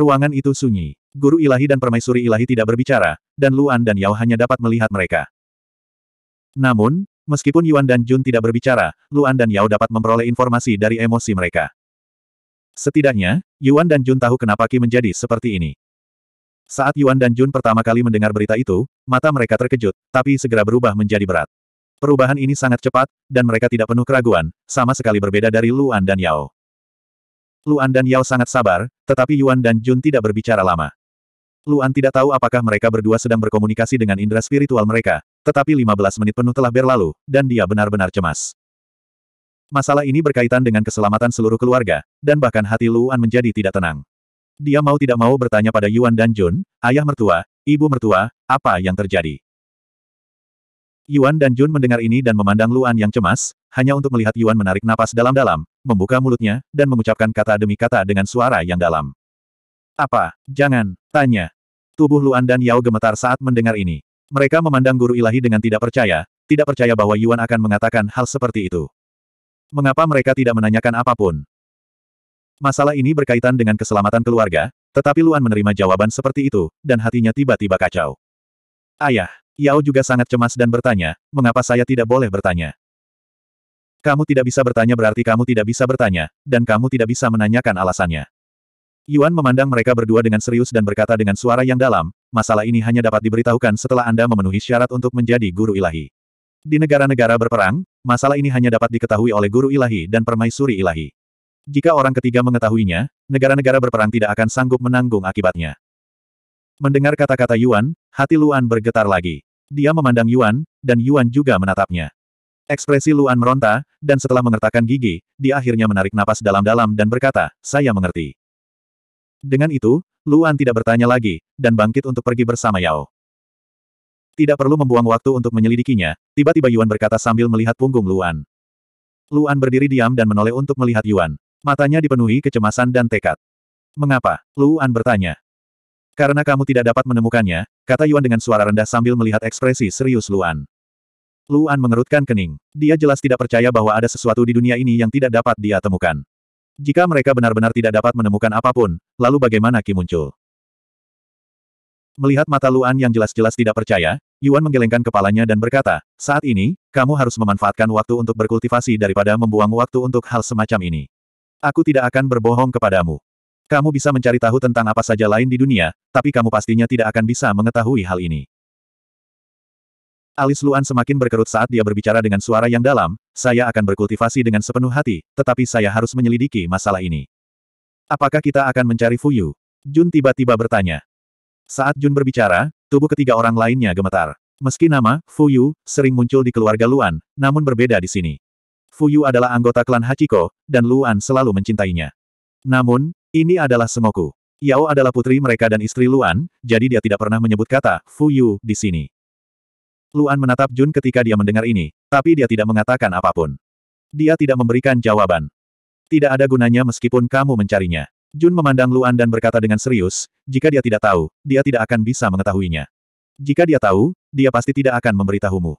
Ruangan itu sunyi. Guru ilahi dan permaisuri ilahi tidak berbicara, dan Luan dan Yao hanya dapat melihat mereka. Namun, meskipun Yuan dan Jun tidak berbicara, Luan dan Yao dapat memperoleh informasi dari emosi mereka. Setidaknya, Yuan dan Jun tahu kenapa ki menjadi seperti ini. Saat Yuan dan Jun pertama kali mendengar berita itu, mata mereka terkejut, tapi segera berubah menjadi berat. Perubahan ini sangat cepat, dan mereka tidak penuh keraguan, sama sekali berbeda dari Luan dan Yao. Luan dan Yao sangat sabar, tetapi Yuan dan Jun tidak berbicara lama. Luan tidak tahu apakah mereka berdua sedang berkomunikasi dengan indera spiritual mereka, tetapi 15 menit penuh telah berlalu, dan dia benar-benar cemas. Masalah ini berkaitan dengan keselamatan seluruh keluarga, dan bahkan hati Luan menjadi tidak tenang. Dia mau tidak mau bertanya pada Yuan dan Jun, ayah mertua, ibu mertua, apa yang terjadi? Yuan dan Jun mendengar ini dan memandang Luan yang cemas, hanya untuk melihat Yuan menarik napas dalam-dalam, membuka mulutnya, dan mengucapkan kata demi kata dengan suara yang dalam. Apa? Jangan, tanya. Tubuh Luan dan Yao gemetar saat mendengar ini. Mereka memandang guru ilahi dengan tidak percaya, tidak percaya bahwa Yuan akan mengatakan hal seperti itu. Mengapa mereka tidak menanyakan apapun? Masalah ini berkaitan dengan keselamatan keluarga, tetapi Luan menerima jawaban seperti itu, dan hatinya tiba-tiba kacau. Ayah, Yao juga sangat cemas dan bertanya, mengapa saya tidak boleh bertanya? Kamu tidak bisa bertanya berarti kamu tidak bisa bertanya, dan kamu tidak bisa menanyakan alasannya. Yuan memandang mereka berdua dengan serius dan berkata dengan suara yang dalam, masalah ini hanya dapat diberitahukan setelah Anda memenuhi syarat untuk menjadi guru ilahi. Di negara-negara berperang, masalah ini hanya dapat diketahui oleh guru ilahi dan permaisuri ilahi. Jika orang ketiga mengetahuinya, negara-negara berperang tidak akan sanggup menanggung akibatnya. Mendengar kata-kata Yuan, hati Luan bergetar lagi. Dia memandang Yuan, dan Yuan juga menatapnya. Ekspresi Luan meronta, dan setelah mengertakkan gigi, dia akhirnya menarik napas dalam-dalam dan berkata, saya mengerti. Dengan itu, Luan tidak bertanya lagi, dan bangkit untuk pergi bersama Yao. Tidak perlu membuang waktu untuk menyelidikinya, tiba-tiba Yuan berkata sambil melihat punggung Luan. Luan berdiri diam dan menoleh untuk melihat Yuan. Matanya dipenuhi kecemasan dan tekad. Mengapa? Luan bertanya. Karena kamu tidak dapat menemukannya, kata Yuan dengan suara rendah sambil melihat ekspresi serius Luan. Luan mengerutkan kening. Dia jelas tidak percaya bahwa ada sesuatu di dunia ini yang tidak dapat dia temukan. Jika mereka benar-benar tidak dapat menemukan apapun, lalu bagaimana Ki muncul? Melihat mata Luan yang jelas-jelas tidak percaya, Yuan menggelengkan kepalanya dan berkata, saat ini, kamu harus memanfaatkan waktu untuk berkultivasi daripada membuang waktu untuk hal semacam ini. Aku tidak akan berbohong kepadamu. Kamu bisa mencari tahu tentang apa saja lain di dunia, tapi kamu pastinya tidak akan bisa mengetahui hal ini. Alis Luan semakin berkerut saat dia berbicara dengan suara yang dalam, saya akan berkultivasi dengan sepenuh hati, tetapi saya harus menyelidiki masalah ini. Apakah kita akan mencari Fuyu? Jun tiba-tiba bertanya. Saat Jun berbicara, tubuh ketiga orang lainnya gemetar. Meski nama, Fuyu, sering muncul di keluarga Luan, namun berbeda di sini. Fuyu adalah anggota klan Hachiko, dan Luan selalu mencintainya. Namun, ini adalah Sengoku. Yao adalah putri mereka dan istri Luan, jadi dia tidak pernah menyebut kata Fuyu di sini. Luan menatap Jun ketika dia mendengar ini, tapi dia tidak mengatakan apapun. Dia tidak memberikan jawaban. Tidak ada gunanya meskipun kamu mencarinya. Jun memandang Luan dan berkata dengan serius, jika dia tidak tahu, dia tidak akan bisa mengetahuinya. Jika dia tahu, dia pasti tidak akan memberitahumu.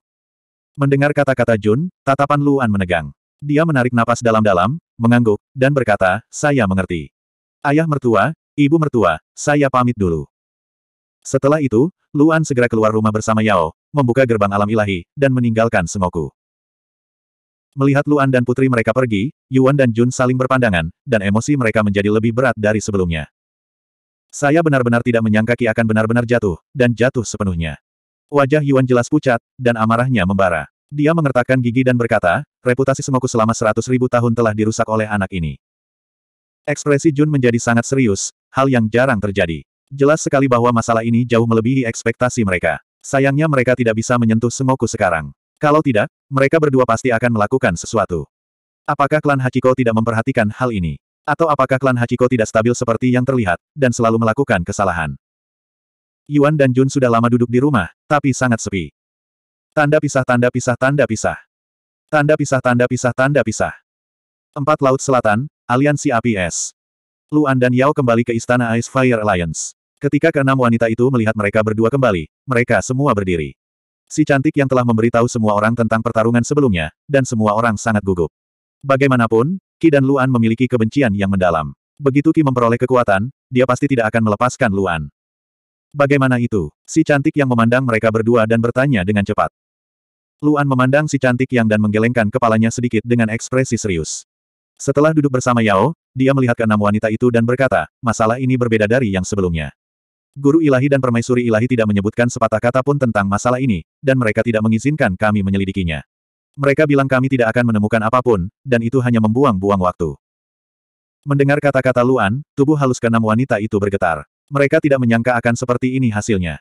Mendengar kata-kata Jun, tatapan Luan menegang. Dia menarik napas dalam-dalam, mengangguk, dan berkata, saya mengerti. Ayah mertua, ibu mertua, saya pamit dulu. Setelah itu, Luan segera keluar rumah bersama Yao, membuka gerbang alam ilahi, dan meninggalkan Sengoku. Melihat Luan dan putri mereka pergi, Yuan dan Jun saling berpandangan, dan emosi mereka menjadi lebih berat dari sebelumnya. Saya benar-benar tidak menyangka Ki akan benar-benar jatuh, dan jatuh sepenuhnya. Wajah Yuan jelas pucat, dan amarahnya membara. Dia mengertakkan gigi dan berkata, reputasi semoku selama seratus ribu tahun telah dirusak oleh anak ini. Ekspresi Jun menjadi sangat serius, hal yang jarang terjadi. Jelas sekali bahwa masalah ini jauh melebihi ekspektasi mereka. Sayangnya mereka tidak bisa menyentuh semoku sekarang. Kalau tidak, mereka berdua pasti akan melakukan sesuatu. Apakah klan Hachiko tidak memperhatikan hal ini? Atau apakah klan Hachiko tidak stabil seperti yang terlihat, dan selalu melakukan kesalahan? Yuan dan Jun sudah lama duduk di rumah, tapi sangat sepi. Tanda pisah tanda pisah tanda pisah. Tanda pisah tanda pisah tanda pisah. Empat Laut Selatan, Aliansi APS. Luan dan Yao kembali ke Istana Ice Fire Alliance. Ketika keenam wanita itu melihat mereka berdua kembali, mereka semua berdiri. Si cantik yang telah memberitahu semua orang tentang pertarungan sebelumnya, dan semua orang sangat gugup. Bagaimanapun, Ki dan Luan memiliki kebencian yang mendalam. Begitu Ki memperoleh kekuatan, dia pasti tidak akan melepaskan Luan. Bagaimana itu? Si cantik yang memandang mereka berdua dan bertanya dengan cepat. Luan memandang si cantik yang dan menggelengkan kepalanya sedikit dengan ekspresi serius. Setelah duduk bersama Yao, dia melihat keenam wanita itu dan berkata, masalah ini berbeda dari yang sebelumnya. Guru ilahi dan permaisuri ilahi tidak menyebutkan sepatah kata pun tentang masalah ini, dan mereka tidak mengizinkan kami menyelidikinya. Mereka bilang kami tidak akan menemukan apapun, dan itu hanya membuang-buang waktu. Mendengar kata-kata Luan, tubuh halus keenam wanita itu bergetar. Mereka tidak menyangka akan seperti ini hasilnya.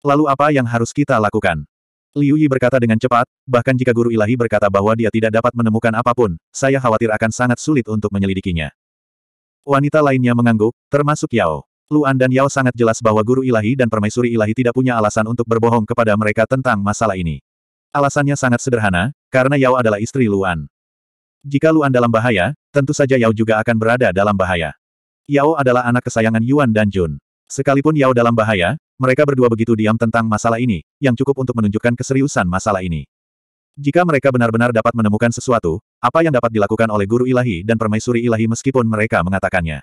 Lalu apa yang harus kita lakukan? Liu Yi berkata dengan cepat, bahkan jika guru ilahi berkata bahwa dia tidak dapat menemukan apapun, saya khawatir akan sangat sulit untuk menyelidikinya. Wanita lainnya mengangguk, termasuk Yao. Luan dan Yao sangat jelas bahwa guru ilahi dan permaisuri ilahi tidak punya alasan untuk berbohong kepada mereka tentang masalah ini. Alasannya sangat sederhana, karena Yao adalah istri Luan. Jika Luan dalam bahaya, tentu saja Yao juga akan berada dalam bahaya. Yao adalah anak kesayangan Yuan dan Jun. Sekalipun Yao dalam bahaya, mereka berdua begitu diam tentang masalah ini, yang cukup untuk menunjukkan keseriusan masalah ini. Jika mereka benar-benar dapat menemukan sesuatu, apa yang dapat dilakukan oleh guru ilahi dan permaisuri ilahi meskipun mereka mengatakannya.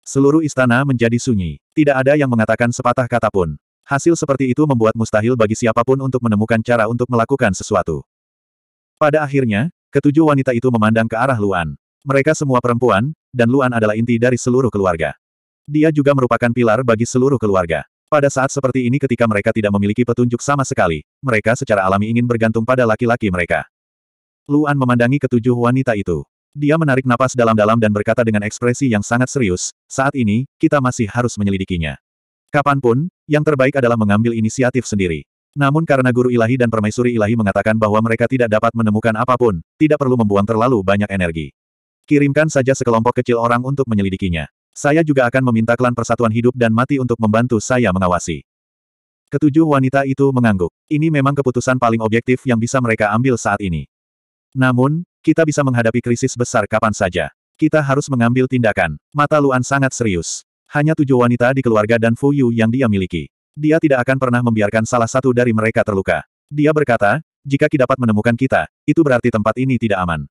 Seluruh istana menjadi sunyi. Tidak ada yang mengatakan sepatah kata pun. Hasil seperti itu membuat mustahil bagi siapapun untuk menemukan cara untuk melakukan sesuatu. Pada akhirnya, ketujuh wanita itu memandang ke arah Luan. Mereka semua perempuan, dan Luan adalah inti dari seluruh keluarga. Dia juga merupakan pilar bagi seluruh keluarga. Pada saat seperti ini ketika mereka tidak memiliki petunjuk sama sekali, mereka secara alami ingin bergantung pada laki-laki mereka. Luan memandangi ketujuh wanita itu. Dia menarik napas dalam-dalam dan berkata dengan ekspresi yang sangat serius, saat ini, kita masih harus menyelidikinya. Kapanpun, yang terbaik adalah mengambil inisiatif sendiri. Namun karena guru ilahi dan permaisuri ilahi mengatakan bahwa mereka tidak dapat menemukan apapun, tidak perlu membuang terlalu banyak energi. Kirimkan saja sekelompok kecil orang untuk menyelidikinya. Saya juga akan meminta klan Persatuan Hidup dan Mati untuk membantu saya mengawasi. Ketujuh wanita itu mengangguk. Ini memang keputusan paling objektif yang bisa mereka ambil saat ini. Namun, kita bisa menghadapi krisis besar kapan saja. Kita harus mengambil tindakan. Mata Luan sangat serius. Hanya tujuh wanita di keluarga dan Fu Yu yang dia miliki. Dia tidak akan pernah membiarkan salah satu dari mereka terluka. Dia berkata, jika kita dapat menemukan kita, itu berarti tempat ini tidak aman.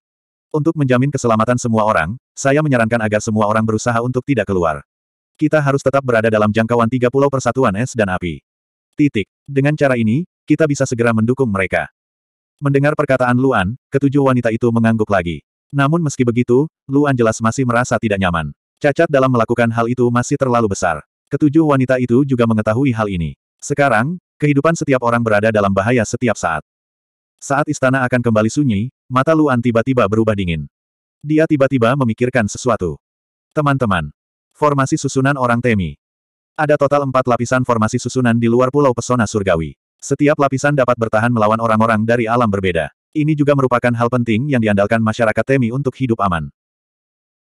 Untuk menjamin keselamatan semua orang, saya menyarankan agar semua orang berusaha untuk tidak keluar. Kita harus tetap berada dalam jangkauan 30 persatuan es dan api. Titik. Dengan cara ini, kita bisa segera mendukung mereka. Mendengar perkataan Luan, ketujuh wanita itu mengangguk lagi. Namun meski begitu, Luan jelas masih merasa tidak nyaman. Cacat dalam melakukan hal itu masih terlalu besar. Ketujuh wanita itu juga mengetahui hal ini. Sekarang, kehidupan setiap orang berada dalam bahaya setiap saat. Saat istana akan kembali sunyi, mata Luan tiba-tiba berubah dingin. Dia tiba-tiba memikirkan sesuatu. Teman-teman. Formasi susunan orang Temi. Ada total empat lapisan formasi susunan di luar Pulau Pesona Surgawi. Setiap lapisan dapat bertahan melawan orang-orang dari alam berbeda. Ini juga merupakan hal penting yang diandalkan masyarakat Temi untuk hidup aman.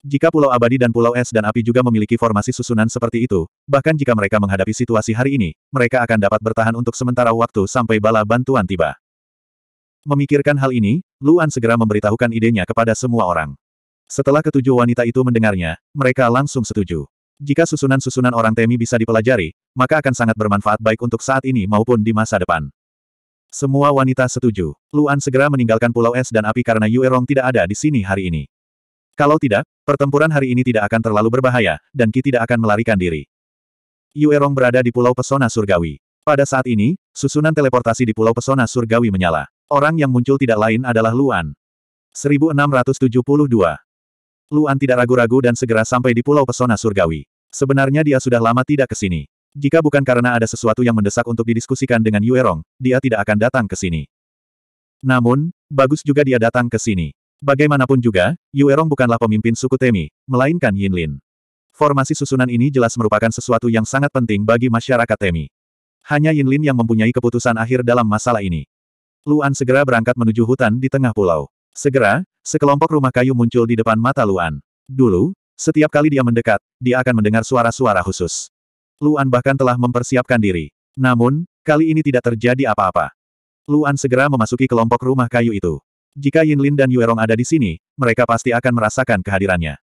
Jika Pulau Abadi dan Pulau Es dan Api juga memiliki formasi susunan seperti itu, bahkan jika mereka menghadapi situasi hari ini, mereka akan dapat bertahan untuk sementara waktu sampai bala bantuan tiba. Memikirkan hal ini, Luan segera memberitahukan idenya kepada semua orang. Setelah ketujuh wanita itu mendengarnya, mereka langsung setuju. Jika susunan-susunan orang Temi bisa dipelajari, maka akan sangat bermanfaat baik untuk saat ini maupun di masa depan. Semua wanita setuju. Luan segera meninggalkan Pulau Es dan api karena Yuerong tidak ada di sini hari ini. Kalau tidak, pertempuran hari ini tidak akan terlalu berbahaya, dan Ki tidak akan melarikan diri. Yuerong berada di Pulau Pesona Surgawi. Pada saat ini, susunan teleportasi di Pulau Pesona Surgawi menyala. Orang yang muncul tidak lain adalah Luan. 1672. Luan tidak ragu-ragu dan segera sampai di Pulau Pesona Surgawi. Sebenarnya dia sudah lama tidak ke sini. Jika bukan karena ada sesuatu yang mendesak untuk didiskusikan dengan Yuerong, dia tidak akan datang ke sini. Namun, bagus juga dia datang ke sini. Bagaimanapun juga, Yuerong bukanlah pemimpin suku Temi, melainkan Yinlin. Formasi susunan ini jelas merupakan sesuatu yang sangat penting bagi masyarakat Temi. Hanya Yinlin yang mempunyai keputusan akhir dalam masalah ini. Luan segera berangkat menuju hutan di tengah pulau. Segera, sekelompok rumah kayu muncul di depan mata Luan. Dulu, setiap kali dia mendekat, dia akan mendengar suara-suara khusus. Luan bahkan telah mempersiapkan diri. Namun, kali ini tidak terjadi apa-apa. Luan segera memasuki kelompok rumah kayu itu. Jika Yin Lin dan Yuerong ada di sini, mereka pasti akan merasakan kehadirannya.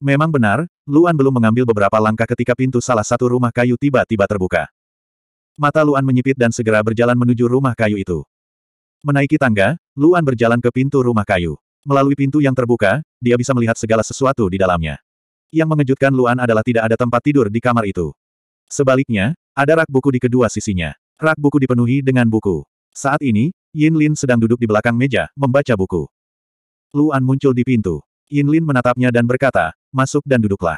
Memang benar, Luan belum mengambil beberapa langkah ketika pintu salah satu rumah kayu tiba-tiba terbuka. Mata Luan menyipit dan segera berjalan menuju rumah kayu itu. Menaiki tangga, Luan berjalan ke pintu rumah kayu. Melalui pintu yang terbuka, dia bisa melihat segala sesuatu di dalamnya. Yang mengejutkan Luan adalah tidak ada tempat tidur di kamar itu. Sebaliknya, ada rak buku di kedua sisinya. Rak buku dipenuhi dengan buku. Saat ini, Yin Lin sedang duduk di belakang meja, membaca buku. Luan muncul di pintu. Yin Lin menatapnya dan berkata, masuk dan duduklah.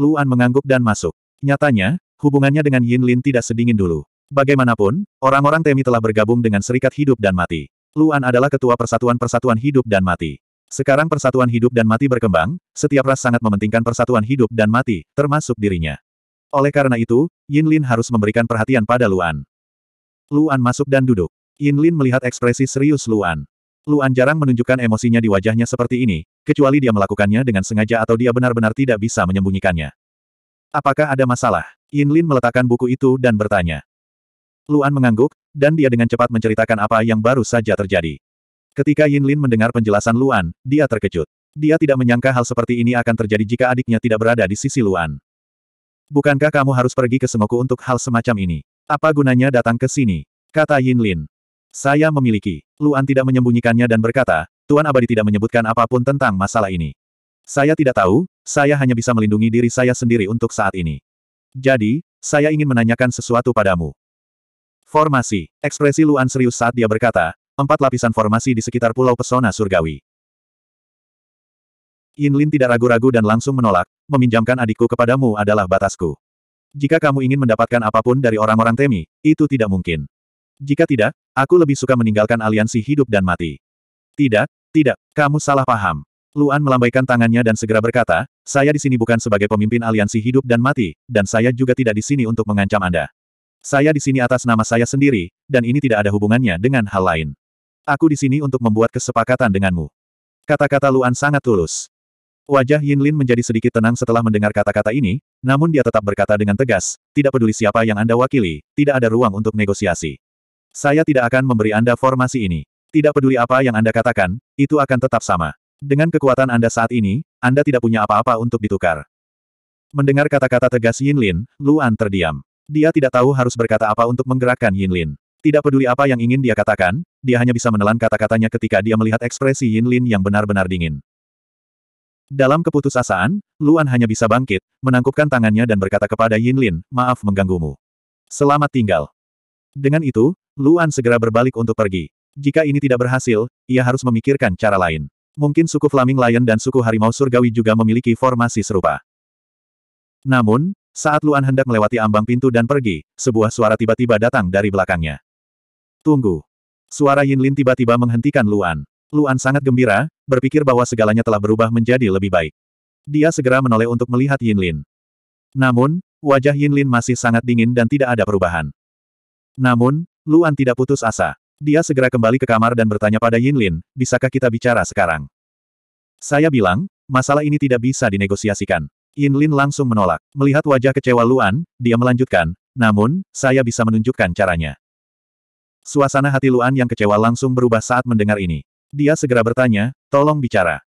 Luan mengangguk dan masuk. Nyatanya, hubungannya dengan Yin Lin tidak sedingin dulu. Bagaimanapun, orang-orang Temi telah bergabung dengan Serikat Hidup dan Mati. Luan adalah ketua persatuan persatuan hidup dan mati. Sekarang persatuan hidup dan mati berkembang, setiap ras sangat mementingkan persatuan hidup dan mati, termasuk dirinya. Oleh karena itu, Yin Lin harus memberikan perhatian pada Luan. Luan masuk dan duduk. Yin Lin melihat ekspresi serius Luan. Luan jarang menunjukkan emosinya di wajahnya seperti ini, kecuali dia melakukannya dengan sengaja atau dia benar-benar tidak bisa menyembunyikannya. Apakah ada masalah? Yin Lin meletakkan buku itu dan bertanya. Luan mengangguk, dan dia dengan cepat menceritakan apa yang baru saja terjadi. Ketika Yin Lin mendengar penjelasan Luan, dia terkejut. Dia tidak menyangka hal seperti ini akan terjadi jika adiknya tidak berada di sisi Luan. Bukankah kamu harus pergi ke Semoku untuk hal semacam ini? Apa gunanya datang ke sini? Kata Yin Lin. Saya memiliki. Luan tidak menyembunyikannya dan berkata, Tuan Abadi tidak menyebutkan apapun tentang masalah ini. Saya tidak tahu, saya hanya bisa melindungi diri saya sendiri untuk saat ini. Jadi, saya ingin menanyakan sesuatu padamu. Formasi. Ekspresi Luan serius saat dia berkata, empat lapisan formasi di sekitar Pulau Pesona Surgawi. Yin Lin tidak ragu-ragu dan langsung menolak, meminjamkan adikku kepadamu adalah batasku. Jika kamu ingin mendapatkan apapun dari orang-orang Temi, itu tidak mungkin. Jika tidak, aku lebih suka meninggalkan aliansi hidup dan mati. Tidak, tidak, kamu salah paham. Luan melambaikan tangannya dan segera berkata, saya di sini bukan sebagai pemimpin aliansi hidup dan mati, dan saya juga tidak di sini untuk mengancam Anda. Saya di sini atas nama saya sendiri, dan ini tidak ada hubungannya dengan hal lain. Aku di sini untuk membuat kesepakatan denganmu. Kata-kata Luan sangat tulus. Wajah Yin Lin menjadi sedikit tenang setelah mendengar kata-kata ini, namun dia tetap berkata dengan tegas, tidak peduli siapa yang Anda wakili, tidak ada ruang untuk negosiasi. Saya tidak akan memberi Anda formasi ini. Tidak peduli apa yang Anda katakan, itu akan tetap sama. Dengan kekuatan Anda saat ini, Anda tidak punya apa-apa untuk ditukar. Mendengar kata-kata tegas Yin Lin, Luan terdiam. Dia tidak tahu harus berkata apa untuk menggerakkan Yin Lin. Tidak peduli apa yang ingin dia katakan, dia hanya bisa menelan kata-katanya ketika dia melihat ekspresi Yin Lin yang benar-benar dingin. Dalam keputusasaan, Luan hanya bisa bangkit, menangkupkan tangannya dan berkata kepada Yin Lin, maaf mengganggumu. Selamat tinggal. Dengan itu, Luan segera berbalik untuk pergi. Jika ini tidak berhasil, ia harus memikirkan cara lain. Mungkin suku Flaming Lion dan suku Harimau Surgawi juga memiliki formasi serupa. Namun, saat Luan hendak melewati ambang pintu dan pergi, sebuah suara tiba-tiba datang dari belakangnya. Tunggu. Suara Yin Lin tiba-tiba menghentikan Luan. Luan sangat gembira, berpikir bahwa segalanya telah berubah menjadi lebih baik. Dia segera menoleh untuk melihat Yin Lin. Namun, wajah Yin Lin masih sangat dingin dan tidak ada perubahan. Namun, Luan tidak putus asa. Dia segera kembali ke kamar dan bertanya pada Yin Lin, bisakah kita bicara sekarang? Saya bilang, masalah ini tidak bisa dinegosiasikan. Yin Lin langsung menolak. Melihat wajah kecewa Luan, dia melanjutkan, namun, saya bisa menunjukkan caranya. Suasana hati Luan yang kecewa langsung berubah saat mendengar ini. Dia segera bertanya, tolong bicara.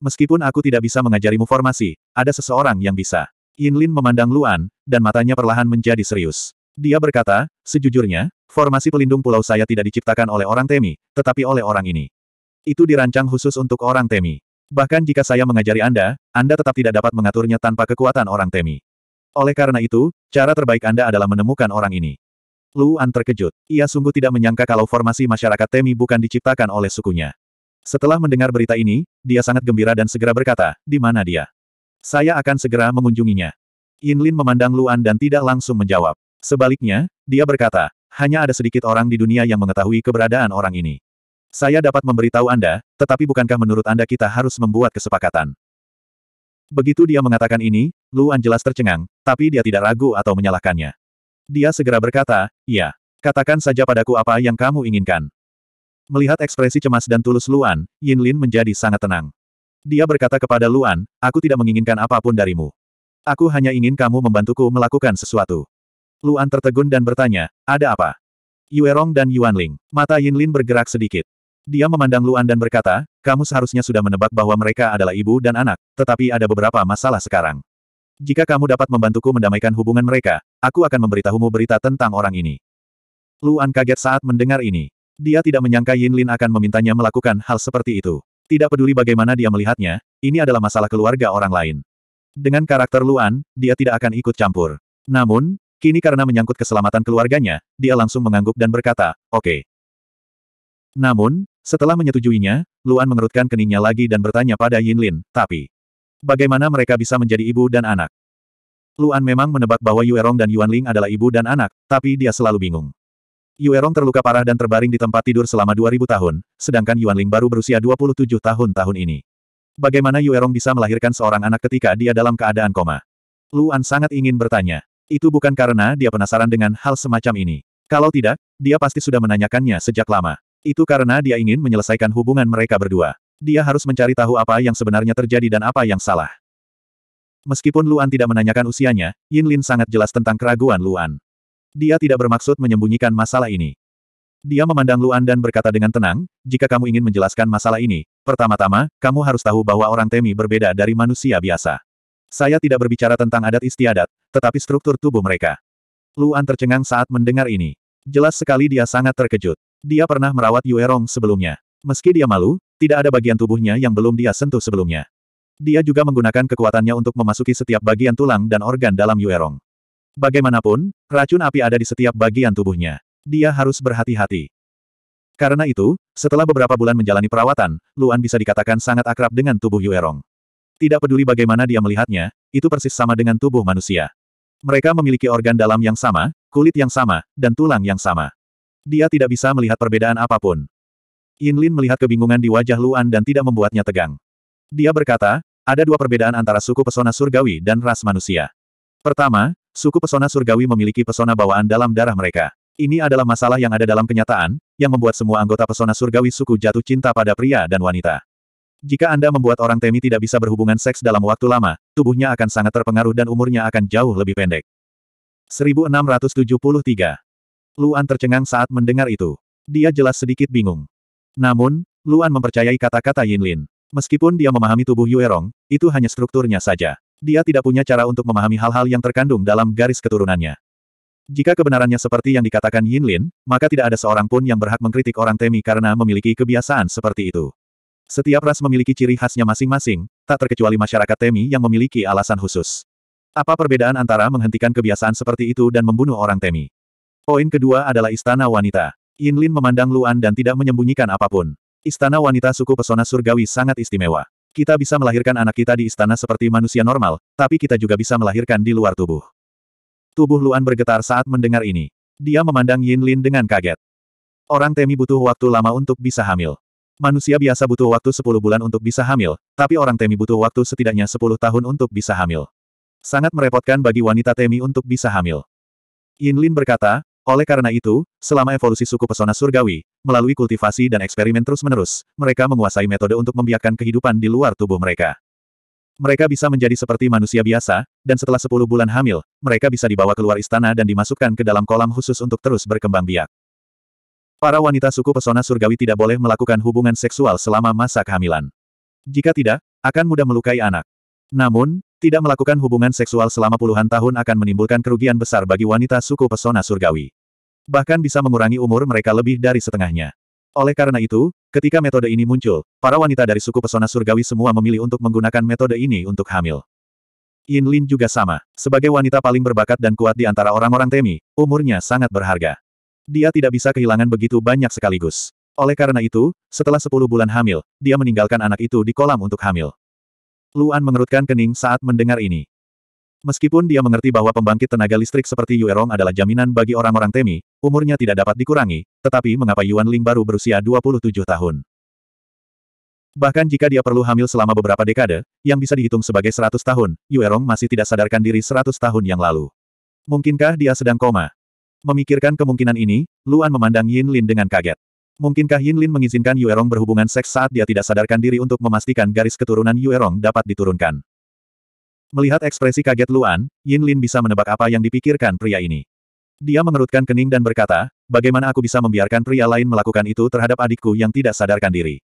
Meskipun aku tidak bisa mengajarimu formasi, ada seseorang yang bisa. Yin Lin memandang Luan, dan matanya perlahan menjadi serius. Dia berkata, sejujurnya, formasi pelindung pulau saya tidak diciptakan oleh orang Temi, tetapi oleh orang ini. Itu dirancang khusus untuk orang Temi. Bahkan jika saya mengajari Anda, Anda tetap tidak dapat mengaturnya tanpa kekuatan orang Temi. Oleh karena itu, cara terbaik Anda adalah menemukan orang ini. Luan terkejut. Ia sungguh tidak menyangka kalau formasi masyarakat Temi bukan diciptakan oleh sukunya. Setelah mendengar berita ini, dia sangat gembira dan segera berkata, di mana dia? Saya akan segera mengunjunginya. Yin Lin memandang Luan dan tidak langsung menjawab. Sebaliknya, dia berkata, hanya ada sedikit orang di dunia yang mengetahui keberadaan orang ini. Saya dapat memberitahu Anda, tetapi bukankah menurut Anda kita harus membuat kesepakatan? Begitu dia mengatakan ini, Luan jelas tercengang, tapi dia tidak ragu atau menyalahkannya. Dia segera berkata, "Ya, katakan saja padaku apa yang kamu inginkan. Melihat ekspresi cemas dan tulus Luan, Yin Lin menjadi sangat tenang. Dia berkata kepada Luan, aku tidak menginginkan apapun darimu. Aku hanya ingin kamu membantuku melakukan sesuatu. Luan tertegun dan bertanya, ada apa? Yuerong dan Yuanling. Mata Yin Lin bergerak sedikit. Dia memandang Luan dan berkata, kamu seharusnya sudah menebak bahwa mereka adalah ibu dan anak, tetapi ada beberapa masalah sekarang. Jika kamu dapat membantuku mendamaikan hubungan mereka, aku akan memberitahumu berita tentang orang ini. Luan kaget saat mendengar ini. Dia tidak menyangka Yin Lin akan memintanya melakukan hal seperti itu. Tidak peduli bagaimana dia melihatnya, ini adalah masalah keluarga orang lain. Dengan karakter Luan, dia tidak akan ikut campur. Namun, kini karena menyangkut keselamatan keluarganya, dia langsung mengangguk dan berkata, oke. Okay. Namun, setelah menyetujuinya, Luan mengerutkan keningnya lagi dan bertanya pada Yin Lin. tapi, bagaimana mereka bisa menjadi ibu dan anak? Luan memang menebak bahwa Yuerong dan Yuan Ling adalah ibu dan anak, tapi dia selalu bingung. Yuerong terluka parah dan terbaring di tempat tidur selama 2000 tahun, sedangkan Yuan Ling baru berusia 27 tahun tahun ini. Bagaimana Yuerong bisa melahirkan seorang anak ketika dia dalam keadaan koma? Luan sangat ingin bertanya. Itu bukan karena dia penasaran dengan hal semacam ini. Kalau tidak, dia pasti sudah menanyakannya sejak lama. Itu karena dia ingin menyelesaikan hubungan mereka berdua. Dia harus mencari tahu apa yang sebenarnya terjadi dan apa yang salah. Meskipun Luan tidak menanyakan usianya, Yin Lin sangat jelas tentang keraguan Luan. Dia tidak bermaksud menyembunyikan masalah ini. Dia memandang Luan dan berkata dengan tenang, jika kamu ingin menjelaskan masalah ini, pertama-tama, kamu harus tahu bahwa orang temi berbeda dari manusia biasa. Saya tidak berbicara tentang adat istiadat, tetapi struktur tubuh mereka. Luan tercengang saat mendengar ini. Jelas sekali dia sangat terkejut. Dia pernah merawat Yue Rong sebelumnya. Meski dia malu, tidak ada bagian tubuhnya yang belum dia sentuh sebelumnya. Dia juga menggunakan kekuatannya untuk memasuki setiap bagian tulang dan organ dalam Yue Rong. Bagaimanapun, racun api ada di setiap bagian tubuhnya. Dia harus berhati-hati. Karena itu, setelah beberapa bulan menjalani perawatan, Luan bisa dikatakan sangat akrab dengan tubuh Yue Rong. Tidak peduli bagaimana dia melihatnya, itu persis sama dengan tubuh manusia. Mereka memiliki organ dalam yang sama, kulit yang sama, dan tulang yang sama. Dia tidak bisa melihat perbedaan apapun. Yin Lin melihat kebingungan di wajah Luan dan tidak membuatnya tegang. Dia berkata, ada dua perbedaan antara suku pesona surgawi dan ras manusia. Pertama, suku pesona surgawi memiliki pesona bawaan dalam darah mereka. Ini adalah masalah yang ada dalam kenyataan, yang membuat semua anggota pesona surgawi suku jatuh cinta pada pria dan wanita. Jika Anda membuat orang Temi tidak bisa berhubungan seks dalam waktu lama, tubuhnya akan sangat terpengaruh dan umurnya akan jauh lebih pendek. 1673 Luan tercengang saat mendengar itu. Dia jelas sedikit bingung. Namun, Luan mempercayai kata-kata Yin Lin. Meskipun dia memahami tubuh Yuerong, itu hanya strukturnya saja. Dia tidak punya cara untuk memahami hal-hal yang terkandung dalam garis keturunannya. Jika kebenarannya seperti yang dikatakan Yin Lin, maka tidak ada seorang pun yang berhak mengkritik orang Temi karena memiliki kebiasaan seperti itu. Setiap ras memiliki ciri khasnya masing-masing, tak terkecuali masyarakat Temi yang memiliki alasan khusus. Apa perbedaan antara menghentikan kebiasaan seperti itu dan membunuh orang Temi? Poin kedua adalah Istana Wanita. Yin Lin memandang Luan dan tidak menyembunyikan apapun. Istana Wanita suku pesona surgawi sangat istimewa. Kita bisa melahirkan anak kita di istana seperti manusia normal, tapi kita juga bisa melahirkan di luar tubuh. Tubuh Luan bergetar saat mendengar ini. Dia memandang Yin Lin dengan kaget. Orang Temi butuh waktu lama untuk bisa hamil. Manusia biasa butuh waktu 10 bulan untuk bisa hamil, tapi orang Temi butuh waktu setidaknya 10 tahun untuk bisa hamil. Sangat merepotkan bagi wanita Temi untuk bisa hamil. Yin Lin berkata, oleh karena itu, selama evolusi suku pesona surgawi, melalui kultivasi dan eksperimen terus-menerus, mereka menguasai metode untuk membiarkan kehidupan di luar tubuh mereka. Mereka bisa menjadi seperti manusia biasa, dan setelah 10 bulan hamil, mereka bisa dibawa keluar istana dan dimasukkan ke dalam kolam khusus untuk terus berkembang biak. Para wanita suku pesona surgawi tidak boleh melakukan hubungan seksual selama masa kehamilan. Jika tidak, akan mudah melukai anak. Namun, tidak melakukan hubungan seksual selama puluhan tahun akan menimbulkan kerugian besar bagi wanita suku pesona surgawi. Bahkan bisa mengurangi umur mereka lebih dari setengahnya. Oleh karena itu, ketika metode ini muncul, para wanita dari suku pesona surgawi semua memilih untuk menggunakan metode ini untuk hamil. Yin Lin juga sama. Sebagai wanita paling berbakat dan kuat di antara orang-orang Temi, umurnya sangat berharga. Dia tidak bisa kehilangan begitu banyak sekaligus. Oleh karena itu, setelah 10 bulan hamil, dia meninggalkan anak itu di kolam untuk hamil. Luan mengerutkan kening saat mendengar ini. Meskipun dia mengerti bahwa pembangkit tenaga listrik seperti Yuerong adalah jaminan bagi orang-orang Temi, umurnya tidak dapat dikurangi, tetapi mengapa Yuan Ling baru berusia 27 tahun? Bahkan jika dia perlu hamil selama beberapa dekade, yang bisa dihitung sebagai 100 tahun, Yuerong masih tidak sadarkan diri 100 tahun yang lalu. Mungkinkah dia sedang koma? Memikirkan kemungkinan ini, Luan memandang Yin Lin dengan kaget. Mungkinkah Yin Lin mengizinkan Yue Rong berhubungan seks saat dia tidak sadarkan diri untuk memastikan garis keturunan Yue Rong dapat diturunkan? Melihat ekspresi kaget Luan, Yin Lin bisa menebak apa yang dipikirkan pria ini. Dia mengerutkan kening dan berkata, bagaimana aku bisa membiarkan pria lain melakukan itu terhadap adikku yang tidak sadarkan diri.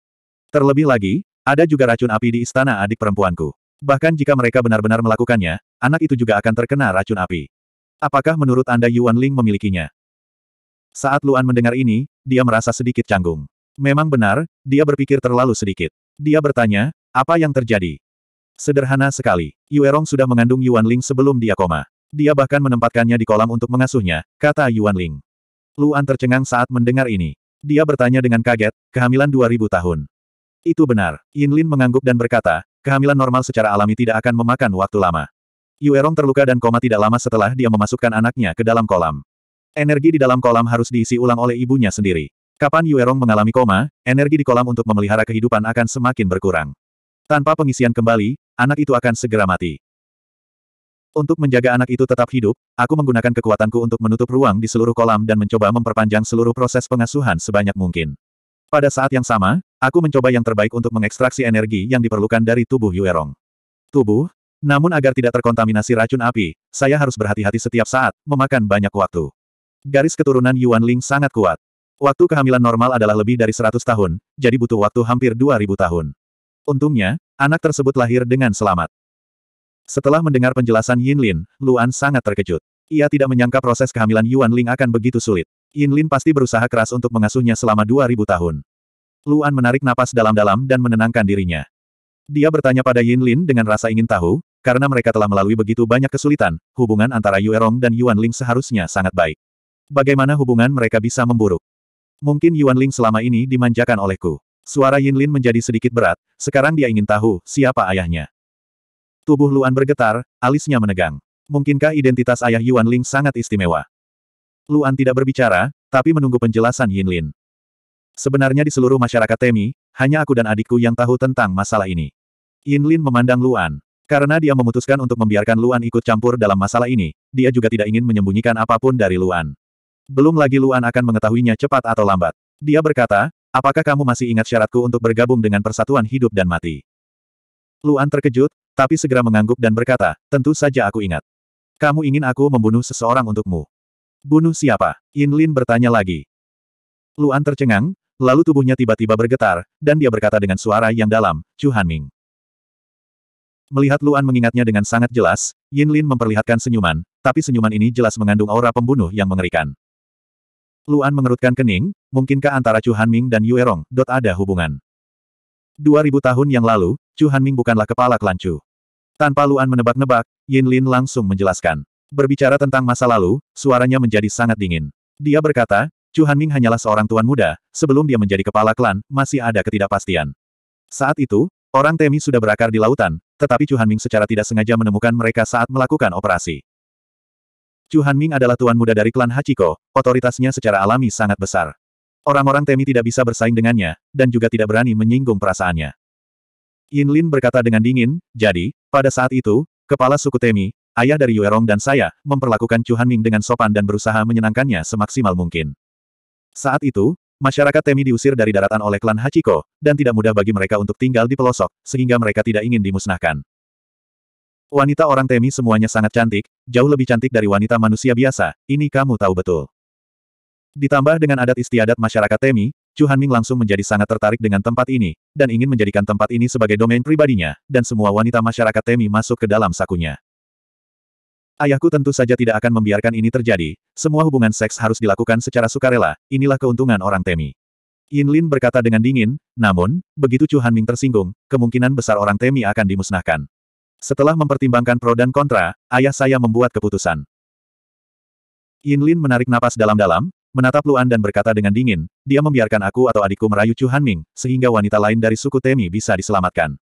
Terlebih lagi, ada juga racun api di istana adik perempuanku. Bahkan jika mereka benar-benar melakukannya, anak itu juga akan terkena racun api. Apakah menurut Anda Yuan Ling memilikinya? Saat Luan mendengar ini, dia merasa sedikit canggung. Memang benar, dia berpikir terlalu sedikit. Dia bertanya, apa yang terjadi? Sederhana sekali, Yuerong sudah mengandung Yuan Ling sebelum dia koma. Dia bahkan menempatkannya di kolam untuk mengasuhnya, kata Yuan Ling. Luan tercengang saat mendengar ini. Dia bertanya dengan kaget, kehamilan 2000 tahun. Itu benar. Yin Lin mengangguk dan berkata, kehamilan normal secara alami tidak akan memakan waktu lama. Yuerong terluka dan koma tidak lama setelah dia memasukkan anaknya ke dalam kolam. Energi di dalam kolam harus diisi ulang oleh ibunya sendiri. Kapan Yuerong mengalami koma, energi di kolam untuk memelihara kehidupan akan semakin berkurang. Tanpa pengisian kembali, anak itu akan segera mati. Untuk menjaga anak itu tetap hidup, aku menggunakan kekuatanku untuk menutup ruang di seluruh kolam dan mencoba memperpanjang seluruh proses pengasuhan sebanyak mungkin. Pada saat yang sama, aku mencoba yang terbaik untuk mengekstraksi energi yang diperlukan dari tubuh Yuerong. Tubuh? Namun agar tidak terkontaminasi racun api, saya harus berhati-hati setiap saat, memakan banyak waktu. Garis keturunan Yuan Ling sangat kuat. Waktu kehamilan normal adalah lebih dari 100 tahun, jadi butuh waktu hampir 2000 tahun. Untungnya, anak tersebut lahir dengan selamat. Setelah mendengar penjelasan Yin Lin, Luan sangat terkejut. Ia tidak menyangka proses kehamilan Yuan Ling akan begitu sulit. Yin Lin pasti berusaha keras untuk mengasuhnya selama 2000 tahun. Luan menarik napas dalam-dalam dan menenangkan dirinya. Dia bertanya pada Yin Lin dengan rasa ingin tahu, karena mereka telah melalui begitu banyak kesulitan, hubungan antara Yue Rong dan Yuan Ling seharusnya sangat baik. Bagaimana hubungan mereka bisa memburuk? Mungkin Yuan Ling selama ini dimanjakan olehku. Suara Yin Lin menjadi sedikit berat, sekarang dia ingin tahu siapa ayahnya. Tubuh Luan bergetar, alisnya menegang. Mungkinkah identitas ayah Yuan Ling sangat istimewa? Luan tidak berbicara, tapi menunggu penjelasan Yin Lin. Sebenarnya di seluruh masyarakat Temi, hanya aku dan adikku yang tahu tentang masalah ini. Yin Lin memandang Luan. Karena dia memutuskan untuk membiarkan Luan ikut campur dalam masalah ini, dia juga tidak ingin menyembunyikan apapun dari Luan. Belum lagi Luan akan mengetahuinya cepat atau lambat. Dia berkata, apakah kamu masih ingat syaratku untuk bergabung dengan persatuan hidup dan mati? Luan terkejut, tapi segera mengangguk dan berkata, tentu saja aku ingat. Kamu ingin aku membunuh seseorang untukmu. Bunuh siapa? Yin Lin bertanya lagi. Luan tercengang, lalu tubuhnya tiba-tiba bergetar, dan dia berkata dengan suara yang dalam, Chu Han Ming." Melihat Luan mengingatnya dengan sangat jelas, Yin Lin memperlihatkan senyuman, tapi senyuman ini jelas mengandung aura pembunuh yang mengerikan. Luan mengerutkan kening, mungkinkah antara Chu Hanming dan Yue Rong, dot ada hubungan. 2000 tahun yang lalu, Chu Hanming bukanlah kepala klan Chu. Tanpa Luan menebak-nebak, Yin Lin langsung menjelaskan. Berbicara tentang masa lalu, suaranya menjadi sangat dingin. Dia berkata, Chu Hanming hanyalah seorang tuan muda, sebelum dia menjadi kepala klan, masih ada ketidakpastian. Saat itu, orang Temi sudah berakar di lautan, tetapi Chu Hanming secara tidak sengaja menemukan mereka saat melakukan operasi. Chu Hanming adalah tuan muda dari klan Hachiko, otoritasnya secara alami sangat besar. Orang-orang Temi tidak bisa bersaing dengannya, dan juga tidak berani menyinggung perasaannya. Yin Lin berkata dengan dingin, jadi, pada saat itu, kepala suku Temi, ayah dari Yuerong dan saya, memperlakukan Chu Hanming dengan sopan dan berusaha menyenangkannya semaksimal mungkin. Saat itu, masyarakat Temi diusir dari daratan oleh klan Hachiko, dan tidak mudah bagi mereka untuk tinggal di pelosok, sehingga mereka tidak ingin dimusnahkan. Wanita orang Temi semuanya sangat cantik, jauh lebih cantik dari wanita manusia biasa, ini kamu tahu betul. Ditambah dengan adat istiadat masyarakat Temi, Chu Hanming langsung menjadi sangat tertarik dengan tempat ini, dan ingin menjadikan tempat ini sebagai domain pribadinya, dan semua wanita masyarakat Temi masuk ke dalam sakunya. Ayahku tentu saja tidak akan membiarkan ini terjadi, semua hubungan seks harus dilakukan secara sukarela, inilah keuntungan orang Temi. Yin Lin berkata dengan dingin, namun, begitu Chu Hanming tersinggung, kemungkinan besar orang Temi akan dimusnahkan. Setelah mempertimbangkan pro dan kontra, ayah saya membuat keputusan. Yin Lin menarik napas dalam-dalam, menatap Luan dan berkata dengan dingin, dia membiarkan aku atau adikku merayu Chu Hanming, sehingga wanita lain dari suku Temi bisa diselamatkan.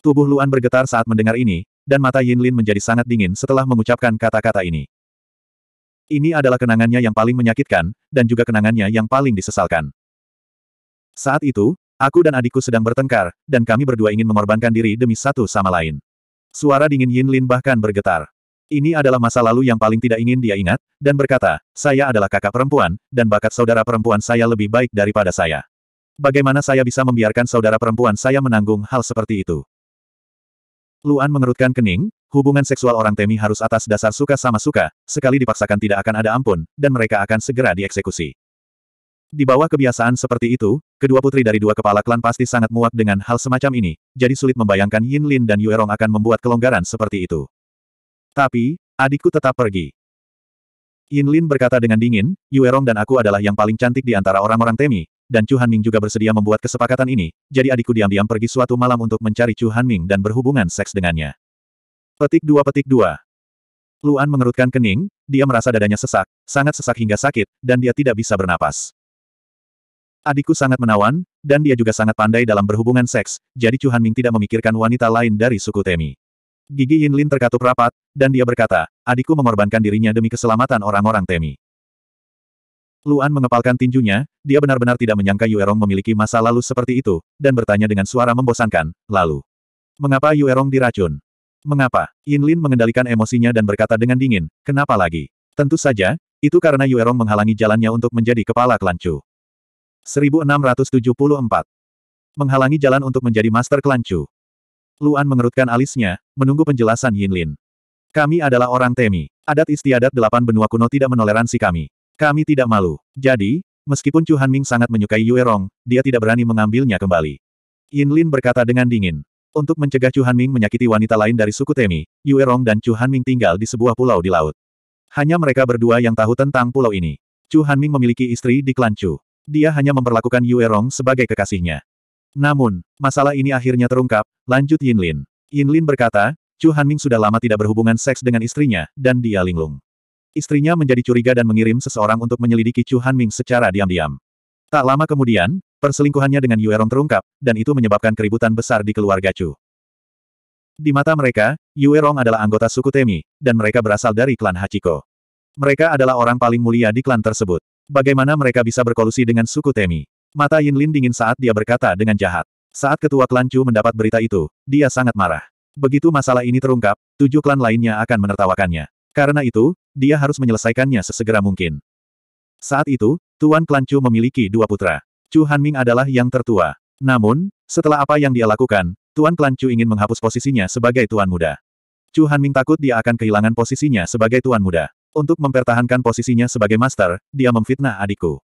Tubuh Luan bergetar saat mendengar ini, dan mata Yin Lin menjadi sangat dingin setelah mengucapkan kata-kata ini. Ini adalah kenangannya yang paling menyakitkan, dan juga kenangannya yang paling disesalkan. Saat itu, Aku dan adikku sedang bertengkar, dan kami berdua ingin mengorbankan diri demi satu sama lain. Suara dingin Yin Lin bahkan bergetar. Ini adalah masa lalu yang paling tidak ingin dia ingat, dan berkata, saya adalah kakak perempuan, dan bakat saudara perempuan saya lebih baik daripada saya. Bagaimana saya bisa membiarkan saudara perempuan saya menanggung hal seperti itu? Luan mengerutkan kening, hubungan seksual orang Temi harus atas dasar suka sama suka, sekali dipaksakan tidak akan ada ampun, dan mereka akan segera dieksekusi. Di bawah kebiasaan seperti itu, kedua putri dari dua kepala klan pasti sangat muak dengan hal semacam ini, jadi sulit membayangkan Yin Lin dan Yue Rong akan membuat kelonggaran seperti itu. Tapi, adikku tetap pergi. Yin Lin berkata dengan dingin, Yue Rong dan aku adalah yang paling cantik di antara orang-orang Temi, dan Chu Hanming juga bersedia membuat kesepakatan ini, jadi adikku diam-diam pergi suatu malam untuk mencari Chu Hanming dan berhubungan seks dengannya. Petik dua petik dua. Luan mengerutkan kening, dia merasa dadanya sesak, sangat sesak hingga sakit, dan dia tidak bisa bernapas. Adikku sangat menawan, dan dia juga sangat pandai dalam berhubungan seks, jadi Chu Hanming tidak memikirkan wanita lain dari suku Temi. Gigi Yin Lin terkatup rapat, dan dia berkata, adikku mengorbankan dirinya demi keselamatan orang-orang Temi. Luan mengepalkan tinjunya, dia benar-benar tidak menyangka Yuerong memiliki masa lalu seperti itu, dan bertanya dengan suara membosankan, lalu. Mengapa Yuerong diracun? Mengapa? Yin Lin mengendalikan emosinya dan berkata dengan dingin, kenapa lagi? Tentu saja, itu karena Yuerong menghalangi jalannya untuk menjadi kepala kelancu." 1674. Menghalangi jalan untuk menjadi Master Kelancu. Chu. Luan mengerutkan alisnya, menunggu penjelasan Yin Lin. Kami adalah orang Temi. Adat istiadat delapan benua kuno tidak menoleransi kami. Kami tidak malu. Jadi, meskipun Chu Hanming sangat menyukai Yue Rong, dia tidak berani mengambilnya kembali. Yin Lin berkata dengan dingin. Untuk mencegah Chu Hanming menyakiti wanita lain dari suku Temi, Yue Rong dan Chu Hanming tinggal di sebuah pulau di laut. Hanya mereka berdua yang tahu tentang pulau ini. Chu Hanming memiliki istri di klan Chu dia hanya memperlakukan Yue Rong sebagai kekasihnya. Namun, masalah ini akhirnya terungkap, lanjut Yin Lin. Yin Lin berkata, Chu Hanming sudah lama tidak berhubungan seks dengan istrinya, dan dia linglung. Istrinya menjadi curiga dan mengirim seseorang untuk menyelidiki Chu Hanming secara diam-diam. Tak lama kemudian, perselingkuhannya dengan Yue Rong terungkap, dan itu menyebabkan keributan besar di keluarga Chu. Di mata mereka, Yue Rong adalah anggota suku Temi, dan mereka berasal dari klan Hachiko. Mereka adalah orang paling mulia di klan tersebut. Bagaimana mereka bisa berkolusi dengan suku Temi? Mata Yin Lin dingin saat dia berkata dengan jahat. Saat ketua klan Chu mendapat berita itu, dia sangat marah. Begitu masalah ini terungkap, tujuh klan lainnya akan menertawakannya. Karena itu, dia harus menyelesaikannya sesegera mungkin. Saat itu, Tuan Klan Chu memiliki dua putra. Chu Hanming adalah yang tertua. Namun, setelah apa yang dia lakukan, Tuan Klan Chu ingin menghapus posisinya sebagai tuan muda. Chu Hanming takut dia akan kehilangan posisinya sebagai tuan muda. Untuk mempertahankan posisinya sebagai master, dia memfitnah adikku.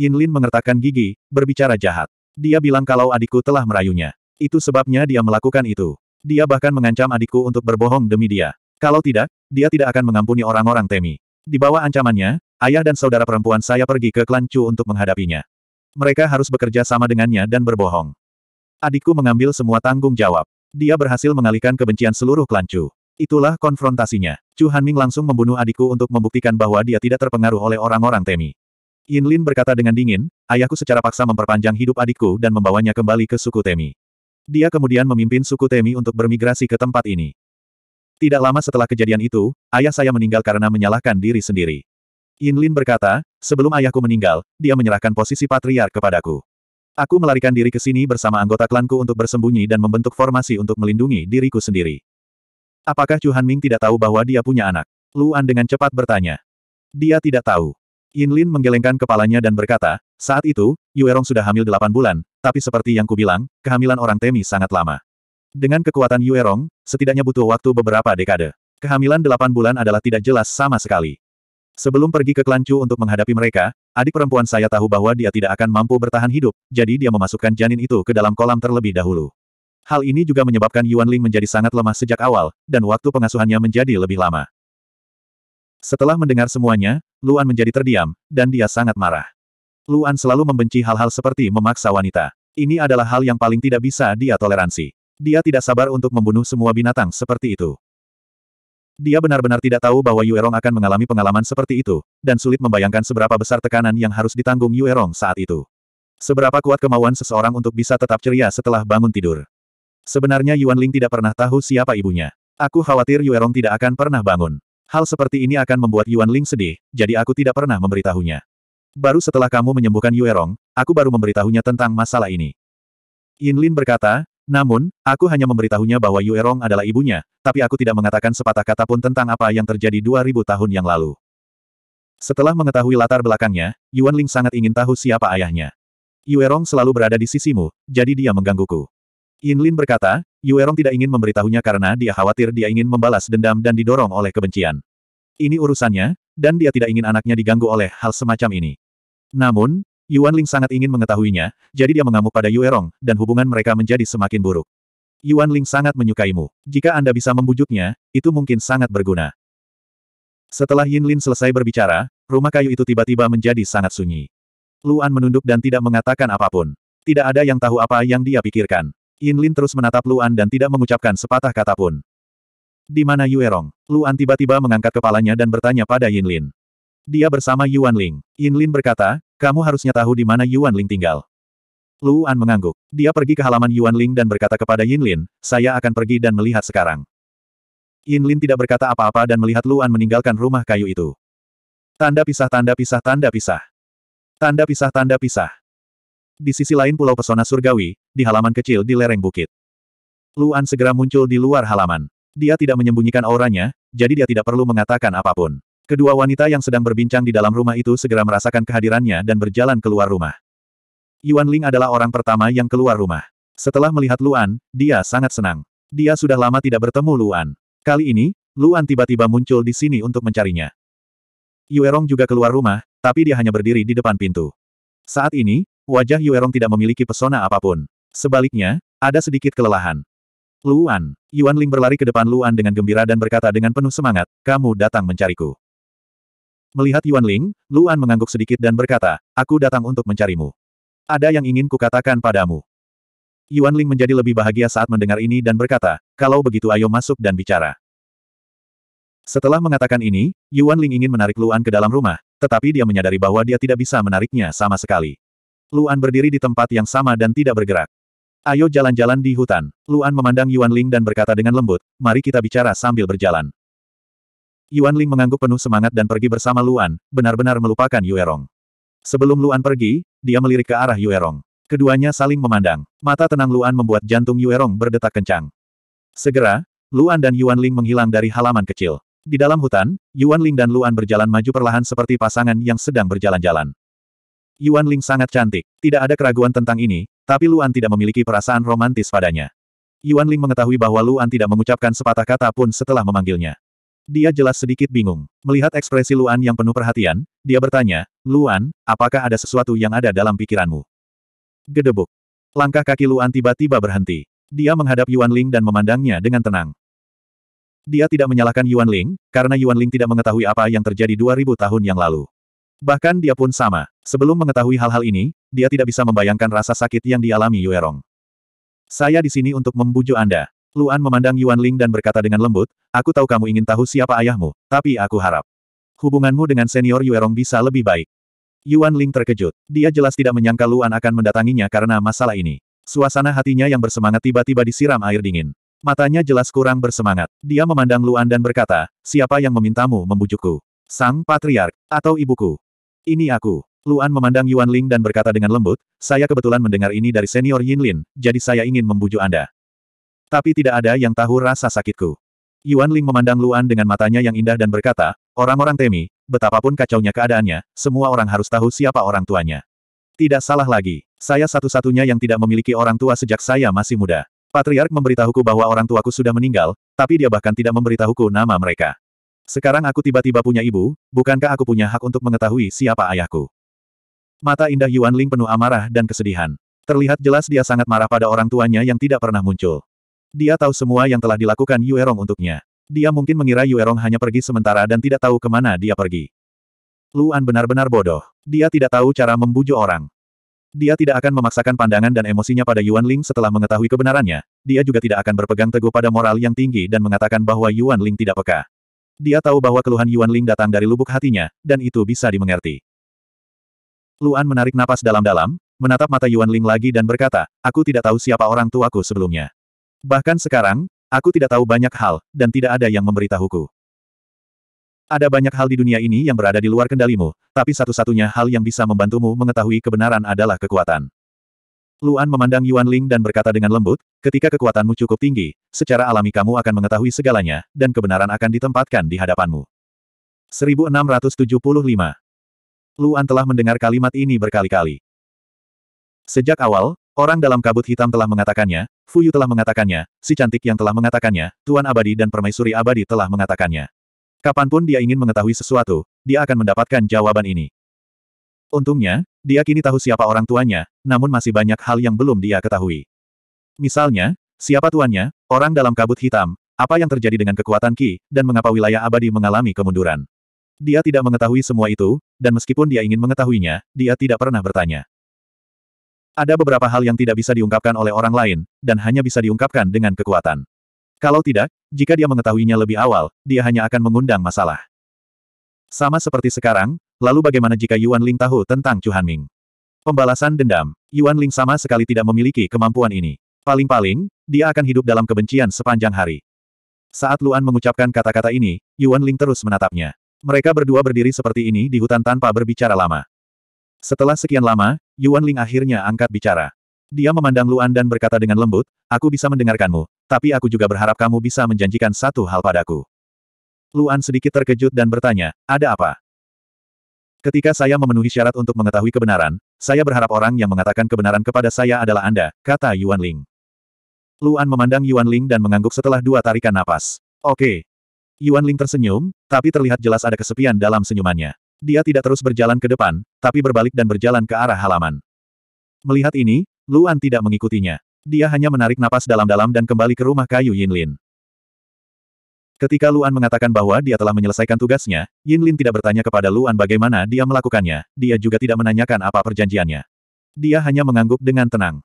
Yin Lin mengertakkan gigi, berbicara jahat. Dia bilang kalau adikku telah merayunya. Itu sebabnya dia melakukan itu. Dia bahkan mengancam adikku untuk berbohong demi dia. Kalau tidak, dia tidak akan mengampuni orang-orang Temi. Di bawah ancamannya, ayah dan saudara perempuan saya pergi ke klan Chu untuk menghadapinya. Mereka harus bekerja sama dengannya dan berbohong. Adikku mengambil semua tanggung jawab. Dia berhasil mengalihkan kebencian seluruh klan Chu. Itulah konfrontasinya. Chu Hanming langsung membunuh adikku untuk membuktikan bahwa dia tidak terpengaruh oleh orang-orang Temi. Yin Lin berkata dengan dingin, ayahku secara paksa memperpanjang hidup adikku dan membawanya kembali ke suku Temi. Dia kemudian memimpin suku Temi untuk bermigrasi ke tempat ini. Tidak lama setelah kejadian itu, ayah saya meninggal karena menyalahkan diri sendiri. Yin Lin berkata, sebelum ayahku meninggal, dia menyerahkan posisi patriark kepadaku. Aku melarikan diri ke sini bersama anggota klanku untuk bersembunyi dan membentuk formasi untuk melindungi diriku sendiri. Apakah Chu Ming tidak tahu bahwa dia punya anak? Luan dengan cepat bertanya. Dia tidak tahu. Yin Lin menggelengkan kepalanya dan berkata, saat itu, Yuerong sudah hamil delapan bulan, tapi seperti yang kubilang, kehamilan orang Temi sangat lama. Dengan kekuatan Yuerong, setidaknya butuh waktu beberapa dekade. Kehamilan delapan bulan adalah tidak jelas sama sekali. Sebelum pergi ke Kelancu untuk menghadapi mereka, adik perempuan saya tahu bahwa dia tidak akan mampu bertahan hidup, jadi dia memasukkan janin itu ke dalam kolam terlebih dahulu. Hal ini juga menyebabkan Yuan Ling menjadi sangat lemah sejak awal, dan waktu pengasuhannya menjadi lebih lama. Setelah mendengar semuanya, Luan menjadi terdiam, dan dia sangat marah. Luan selalu membenci hal-hal seperti memaksa wanita. Ini adalah hal yang paling tidak bisa dia toleransi. Dia tidak sabar untuk membunuh semua binatang seperti itu. Dia benar-benar tidak tahu bahwa Yuerong akan mengalami pengalaman seperti itu, dan sulit membayangkan seberapa besar tekanan yang harus ditanggung Yuerong saat itu. Seberapa kuat kemauan seseorang untuk bisa tetap ceria setelah bangun tidur. Sebenarnya Yuan Ling tidak pernah tahu siapa ibunya. Aku khawatir Yuerong tidak akan pernah bangun. Hal seperti ini akan membuat Yuan Ling sedih, jadi aku tidak pernah memberitahunya. Baru setelah kamu menyembuhkan Yuerong, aku baru memberitahunya tentang masalah ini. Yin Lin berkata, namun, aku hanya memberitahunya bahwa Yuerong adalah ibunya, tapi aku tidak mengatakan sepatah kata pun tentang apa yang terjadi 2000 tahun yang lalu. Setelah mengetahui latar belakangnya, Yuan Ling sangat ingin tahu siapa ayahnya. Yuerong selalu berada di sisimu, jadi dia menggangguku. Yin Lin berkata, Yuerong tidak ingin memberitahunya karena dia khawatir dia ingin membalas dendam dan didorong oleh kebencian. Ini urusannya, dan dia tidak ingin anaknya diganggu oleh hal semacam ini. Namun, Yuan Ling sangat ingin mengetahuinya, jadi dia mengamuk pada Yuerong, dan hubungan mereka menjadi semakin buruk. Yuan Ling sangat menyukaimu. Jika Anda bisa membujuknya, itu mungkin sangat berguna. Setelah Yin Lin selesai berbicara, rumah kayu itu tiba-tiba menjadi sangat sunyi. Luan menunduk dan tidak mengatakan apapun. Tidak ada yang tahu apa yang dia pikirkan. Yin Lin terus menatap Luan dan tidak mengucapkan sepatah kata pun. Di mana Yue Yuerong? Luan tiba-tiba mengangkat kepalanya dan bertanya pada Yin Lin. Dia bersama Yuan Ling. Yin Lin berkata, kamu harusnya tahu di mana Yuan Ling tinggal. Luan mengangguk. Dia pergi ke halaman Yuan Ling dan berkata kepada Yin Lin, saya akan pergi dan melihat sekarang. Yin Lin tidak berkata apa-apa dan melihat Luan meninggalkan rumah kayu itu. Tanda pisah tanda pisah tanda pisah. Tanda pisah tanda pisah. Di sisi lain pulau pesona surgawi, di halaman kecil di lereng bukit. Luan segera muncul di luar halaman. Dia tidak menyembunyikan auranya, jadi dia tidak perlu mengatakan apapun. Kedua wanita yang sedang berbincang di dalam rumah itu segera merasakan kehadirannya dan berjalan keluar rumah. Yuan Ling adalah orang pertama yang keluar rumah. Setelah melihat Luan, dia sangat senang. Dia sudah lama tidak bertemu Luan. Kali ini, Luan tiba-tiba muncul di sini untuk mencarinya. Yuerong juga keluar rumah, tapi dia hanya berdiri di depan pintu. Saat ini, wajah Yuerong tidak memiliki pesona apapun. Sebaliknya, ada sedikit kelelahan. Luan, Yuan Ling berlari ke depan Luan dengan gembira dan berkata dengan penuh semangat, kamu datang mencariku. Melihat Yuan Ling, Luan mengangguk sedikit dan berkata, aku datang untuk mencarimu. Ada yang ingin kukatakan padamu. Yuan Ling menjadi lebih bahagia saat mendengar ini dan berkata, kalau begitu ayo masuk dan bicara. Setelah mengatakan ini, Yuan Ling ingin menarik Luan ke dalam rumah, tetapi dia menyadari bahwa dia tidak bisa menariknya sama sekali. Luan berdiri di tempat yang sama dan tidak bergerak. Ayo jalan-jalan di hutan. Luan memandang Yuan Ling dan berkata dengan lembut, mari kita bicara sambil berjalan. Yuan Ling mengangguk penuh semangat dan pergi bersama Luan, benar-benar melupakan Rong. Sebelum Luan pergi, dia melirik ke arah Rong. Keduanya saling memandang. Mata tenang Luan membuat jantung Rong berdetak kencang. Segera, Luan dan Yuan Ling menghilang dari halaman kecil. Di dalam hutan, Yuan Ling dan Luan berjalan maju perlahan seperti pasangan yang sedang berjalan-jalan. Yuan Ling sangat cantik. Tidak ada keraguan tentang ini, tapi Luan tidak memiliki perasaan romantis padanya. Yuan Ling mengetahui bahwa Luan tidak mengucapkan sepatah kata pun setelah memanggilnya. Dia jelas sedikit bingung. Melihat ekspresi Luan yang penuh perhatian, dia bertanya, Luan, apakah ada sesuatu yang ada dalam pikiranmu? Gedebuk. Langkah kaki Luan tiba-tiba berhenti. Dia menghadap Yuan Ling dan memandangnya dengan tenang. Dia tidak menyalahkan Yuan Ling, karena Yuan Ling tidak mengetahui apa yang terjadi 2000 tahun yang lalu. Bahkan dia pun sama. Sebelum mengetahui hal-hal ini, dia tidak bisa membayangkan rasa sakit yang dialami Yuerong. Saya di sini untuk membujuk Anda. Luan memandang Yuan Ling dan berkata dengan lembut, aku tahu kamu ingin tahu siapa ayahmu, tapi aku harap. Hubunganmu dengan senior Yuerong bisa lebih baik. Yuan Ling terkejut. Dia jelas tidak menyangka Luan akan mendatanginya karena masalah ini. Suasana hatinya yang bersemangat tiba-tiba disiram air dingin. Matanya jelas kurang bersemangat. Dia memandang Luan dan berkata, siapa yang memintamu membujukku? Sang Patriark, atau ibuku? Ini aku. Luan memandang Yuan Ling dan berkata dengan lembut, saya kebetulan mendengar ini dari senior Yin Lin, jadi saya ingin membujuk Anda. Tapi tidak ada yang tahu rasa sakitku. Yuan Ling memandang Luan dengan matanya yang indah dan berkata, orang-orang Temi, betapapun kacaunya keadaannya, semua orang harus tahu siapa orang tuanya. Tidak salah lagi, saya satu-satunya yang tidak memiliki orang tua sejak saya masih muda. Patriark memberitahuku bahwa orang tuaku sudah meninggal, tapi dia bahkan tidak memberitahuku nama mereka. Sekarang aku tiba-tiba punya ibu, bukankah aku punya hak untuk mengetahui siapa ayahku? Mata indah Yuan Ling penuh amarah dan kesedihan. Terlihat jelas dia sangat marah pada orang tuanya yang tidak pernah muncul. Dia tahu semua yang telah dilakukan Yuerong untuknya. Dia mungkin mengira Yuerong hanya pergi sementara dan tidak tahu kemana dia pergi. Luan benar-benar bodoh. Dia tidak tahu cara membujuk orang. Dia tidak akan memaksakan pandangan dan emosinya pada Yuan Ling setelah mengetahui kebenarannya. Dia juga tidak akan berpegang teguh pada moral yang tinggi dan mengatakan bahwa Yuan Ling tidak peka. Dia tahu bahwa keluhan Yuan Ling datang dari lubuk hatinya, dan itu bisa dimengerti. Luan menarik napas dalam-dalam, menatap mata Yuan Ling lagi dan berkata, aku tidak tahu siapa orang tuaku sebelumnya. Bahkan sekarang, aku tidak tahu banyak hal, dan tidak ada yang memberitahuku. Ada banyak hal di dunia ini yang berada di luar kendalimu, tapi satu-satunya hal yang bisa membantumu mengetahui kebenaran adalah kekuatan. Luan memandang Yuan Ling dan berkata dengan lembut, ketika kekuatanmu cukup tinggi, secara alami kamu akan mengetahui segalanya, dan kebenaran akan ditempatkan di hadapanmu. 1675 Luan telah mendengar kalimat ini berkali-kali. Sejak awal, orang dalam kabut hitam telah mengatakannya, Fuyu telah mengatakannya, si cantik yang telah mengatakannya, Tuan Abadi dan Permaisuri Abadi telah mengatakannya. Kapanpun dia ingin mengetahui sesuatu, dia akan mendapatkan jawaban ini. Untungnya, dia kini tahu siapa orang tuanya, namun masih banyak hal yang belum dia ketahui. Misalnya, siapa tuannya, orang dalam kabut hitam, apa yang terjadi dengan kekuatan Ki, dan mengapa wilayah abadi mengalami kemunduran. Dia tidak mengetahui semua itu, dan meskipun dia ingin mengetahuinya, dia tidak pernah bertanya. Ada beberapa hal yang tidak bisa diungkapkan oleh orang lain, dan hanya bisa diungkapkan dengan kekuatan. Kalau tidak, jika dia mengetahuinya lebih awal, dia hanya akan mengundang masalah. Sama seperti sekarang, lalu bagaimana jika Yuan Ling tahu tentang Chu Hanming? Pembalasan dendam, Yuan Ling sama sekali tidak memiliki kemampuan ini. Paling-paling, dia akan hidup dalam kebencian sepanjang hari. Saat Luan mengucapkan kata-kata ini, Yuan Ling terus menatapnya. Mereka berdua berdiri seperti ini di hutan tanpa berbicara lama. Setelah sekian lama, Yuan Ling akhirnya angkat bicara. Dia memandang Luan dan berkata dengan lembut, aku bisa mendengarkanmu, tapi aku juga berharap kamu bisa menjanjikan satu hal padaku. Luan sedikit terkejut dan bertanya, ada apa? Ketika saya memenuhi syarat untuk mengetahui kebenaran, saya berharap orang yang mengatakan kebenaran kepada saya adalah Anda, kata Yuan Ling. Luan memandang Yuan Ling dan mengangguk setelah dua tarikan napas. Oke. Yuan Ling tersenyum, tapi terlihat jelas ada kesepian dalam senyumannya. Dia tidak terus berjalan ke depan, tapi berbalik dan berjalan ke arah halaman. Melihat ini, Luan tidak mengikutinya. Dia hanya menarik napas dalam-dalam dan kembali ke rumah kayu Yin Lin. Ketika Luan mengatakan bahwa dia telah menyelesaikan tugasnya, Yin Lin tidak bertanya kepada Luan bagaimana dia melakukannya, dia juga tidak menanyakan apa perjanjiannya. Dia hanya mengangguk dengan tenang.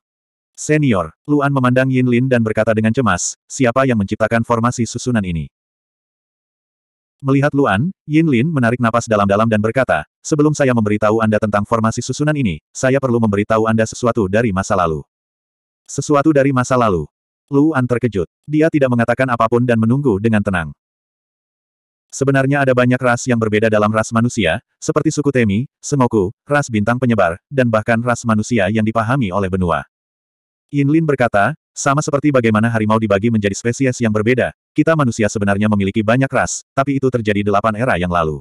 Senior, Luan memandang Yin Lin dan berkata dengan cemas, siapa yang menciptakan formasi susunan ini? Melihat Luan, Yin Lin menarik napas dalam-dalam dan berkata, sebelum saya memberitahu Anda tentang formasi susunan ini, saya perlu memberitahu Anda sesuatu dari masa lalu. Sesuatu dari masa lalu. Luan terkejut. Dia tidak mengatakan apapun dan menunggu dengan tenang. Sebenarnya ada banyak ras yang berbeda dalam ras manusia, seperti suku Temi, Sengoku, ras bintang penyebar, dan bahkan ras manusia yang dipahami oleh benua. Yin Lin berkata, sama seperti bagaimana harimau dibagi menjadi spesies yang berbeda, kita manusia sebenarnya memiliki banyak ras, tapi itu terjadi delapan era yang lalu.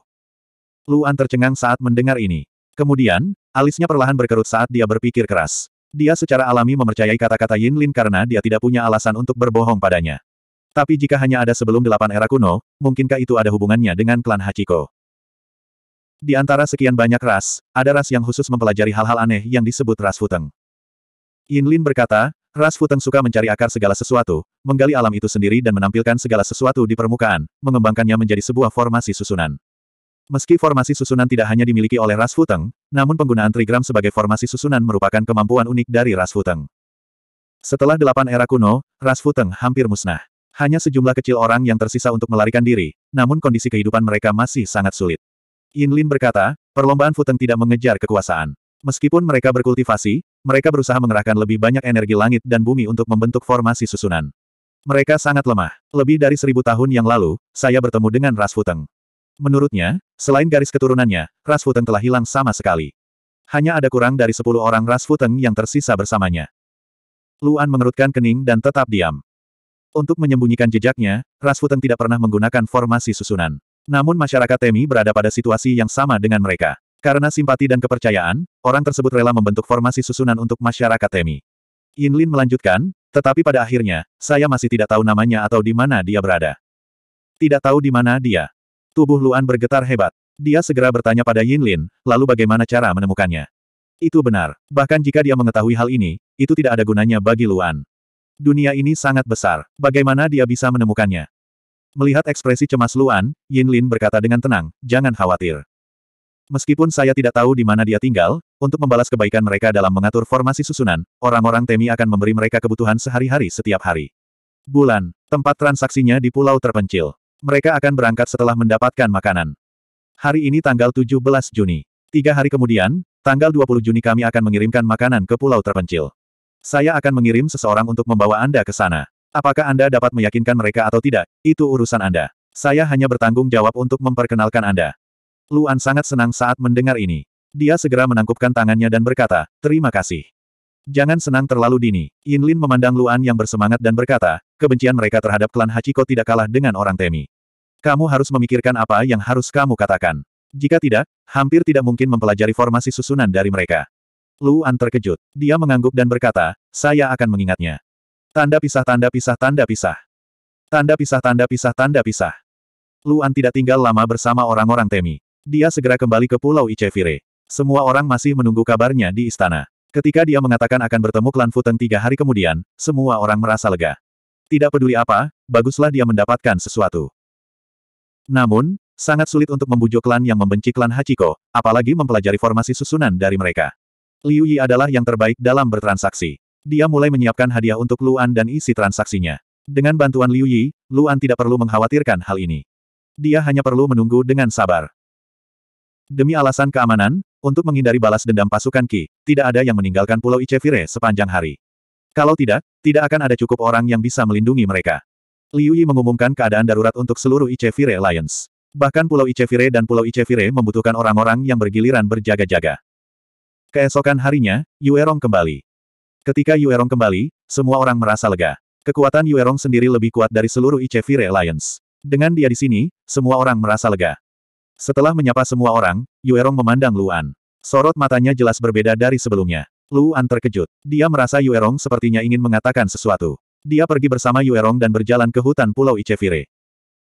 Luan tercengang saat mendengar ini. Kemudian, alisnya perlahan berkerut saat dia berpikir keras. Dia secara alami mempercayai kata-kata Yin Lin karena dia tidak punya alasan untuk berbohong padanya. Tapi jika hanya ada sebelum delapan era kuno, mungkinkah itu ada hubungannya dengan klan Hachiko? Di antara sekian banyak ras, ada ras yang khusus mempelajari hal-hal aneh yang disebut ras Futeng. Yin Lin berkata, ras Futeng suka mencari akar segala sesuatu, menggali alam itu sendiri dan menampilkan segala sesuatu di permukaan, mengembangkannya menjadi sebuah formasi susunan. Meski formasi susunan tidak hanya dimiliki oleh ras Futeng, namun penggunaan trigram sebagai formasi susunan merupakan kemampuan unik dari ras Futeng. Setelah delapan era kuno, ras Futeng hampir musnah. Hanya sejumlah kecil orang yang tersisa untuk melarikan diri, namun kondisi kehidupan mereka masih sangat sulit. Yin Lin berkata, perlombaan Futeng tidak mengejar kekuasaan. Meskipun mereka berkultivasi, mereka berusaha mengerahkan lebih banyak energi langit dan bumi untuk membentuk formasi susunan. Mereka sangat lemah. Lebih dari seribu tahun yang lalu, saya bertemu dengan ras Futeng. Menurutnya, selain garis keturunannya, ras futeng telah hilang sama sekali. Hanya ada kurang dari sepuluh orang ras futeng yang tersisa bersamanya. Luan mengerutkan kening dan tetap diam. Untuk menyembunyikan jejaknya, ras futeng tidak pernah menggunakan formasi susunan. Namun masyarakat Temi berada pada situasi yang sama dengan mereka. Karena simpati dan kepercayaan, orang tersebut rela membentuk formasi susunan untuk masyarakat Temi. Lin melanjutkan, tetapi pada akhirnya, saya masih tidak tahu namanya atau di mana dia berada. Tidak tahu di mana dia. Tubuh Luan bergetar hebat. Dia segera bertanya pada Yin Lin, lalu bagaimana cara menemukannya. Itu benar, bahkan jika dia mengetahui hal ini, itu tidak ada gunanya bagi Luan. Dunia ini sangat besar, bagaimana dia bisa menemukannya? Melihat ekspresi cemas Luan, Yin Lin berkata dengan tenang, jangan khawatir. Meskipun saya tidak tahu di mana dia tinggal, untuk membalas kebaikan mereka dalam mengatur formasi susunan, orang-orang Temi akan memberi mereka kebutuhan sehari-hari setiap hari. Bulan, tempat transaksinya di pulau terpencil. Mereka akan berangkat setelah mendapatkan makanan. Hari ini tanggal 17 Juni. Tiga hari kemudian, tanggal 20 Juni kami akan mengirimkan makanan ke pulau terpencil. Saya akan mengirim seseorang untuk membawa Anda ke sana. Apakah Anda dapat meyakinkan mereka atau tidak, itu urusan Anda. Saya hanya bertanggung jawab untuk memperkenalkan Anda. Luan sangat senang saat mendengar ini. Dia segera menangkupkan tangannya dan berkata, terima kasih. Jangan senang terlalu dini. Yin Lin memandang Luan yang bersemangat dan berkata, kebencian mereka terhadap klan Hachiko tidak kalah dengan orang Temi. Kamu harus memikirkan apa yang harus kamu katakan. Jika tidak, hampir tidak mungkin mempelajari formasi susunan dari mereka. Luan terkejut. Dia mengangguk dan berkata, saya akan mengingatnya. Tanda pisah tanda pisah tanda pisah. Tanda pisah tanda pisah tanda pisah. Luan tidak tinggal lama bersama orang-orang Temi. Dia segera kembali ke Pulau Icevire. Semua orang masih menunggu kabarnya di istana. Ketika dia mengatakan akan bertemu klan Futeng tiga hari kemudian, semua orang merasa lega. Tidak peduli apa, baguslah dia mendapatkan sesuatu. Namun, sangat sulit untuk membujuk klan yang membenci klan Hachiko, apalagi mempelajari formasi susunan dari mereka. Liu Yi adalah yang terbaik dalam bertransaksi. Dia mulai menyiapkan hadiah untuk Luan dan isi transaksinya. Dengan bantuan Liu Yi, Luan tidak perlu mengkhawatirkan hal ini. Dia hanya perlu menunggu dengan sabar. Demi alasan keamanan, untuk menghindari balas dendam pasukan Qi, tidak ada yang meninggalkan Pulau Ichevire sepanjang hari. Kalau tidak, tidak akan ada cukup orang yang bisa melindungi mereka. Liu Yi mengumumkan keadaan darurat untuk seluruh Icevire Alliance. Bahkan Pulau Icevire dan Pulau Icevire membutuhkan orang-orang yang bergiliran berjaga-jaga. Keesokan harinya, Yuerong kembali. Ketika Yuerong kembali, semua orang merasa lega. Kekuatan Yuerong sendiri lebih kuat dari seluruh Icevire Alliance. Dengan dia di sini, semua orang merasa lega. Setelah menyapa semua orang, Yuerong memandang Luan. Sorot matanya jelas berbeda dari sebelumnya. Luan terkejut. Dia merasa Yuerong sepertinya ingin mengatakan sesuatu. Dia pergi bersama Yuerong dan berjalan ke hutan Pulau Icevire.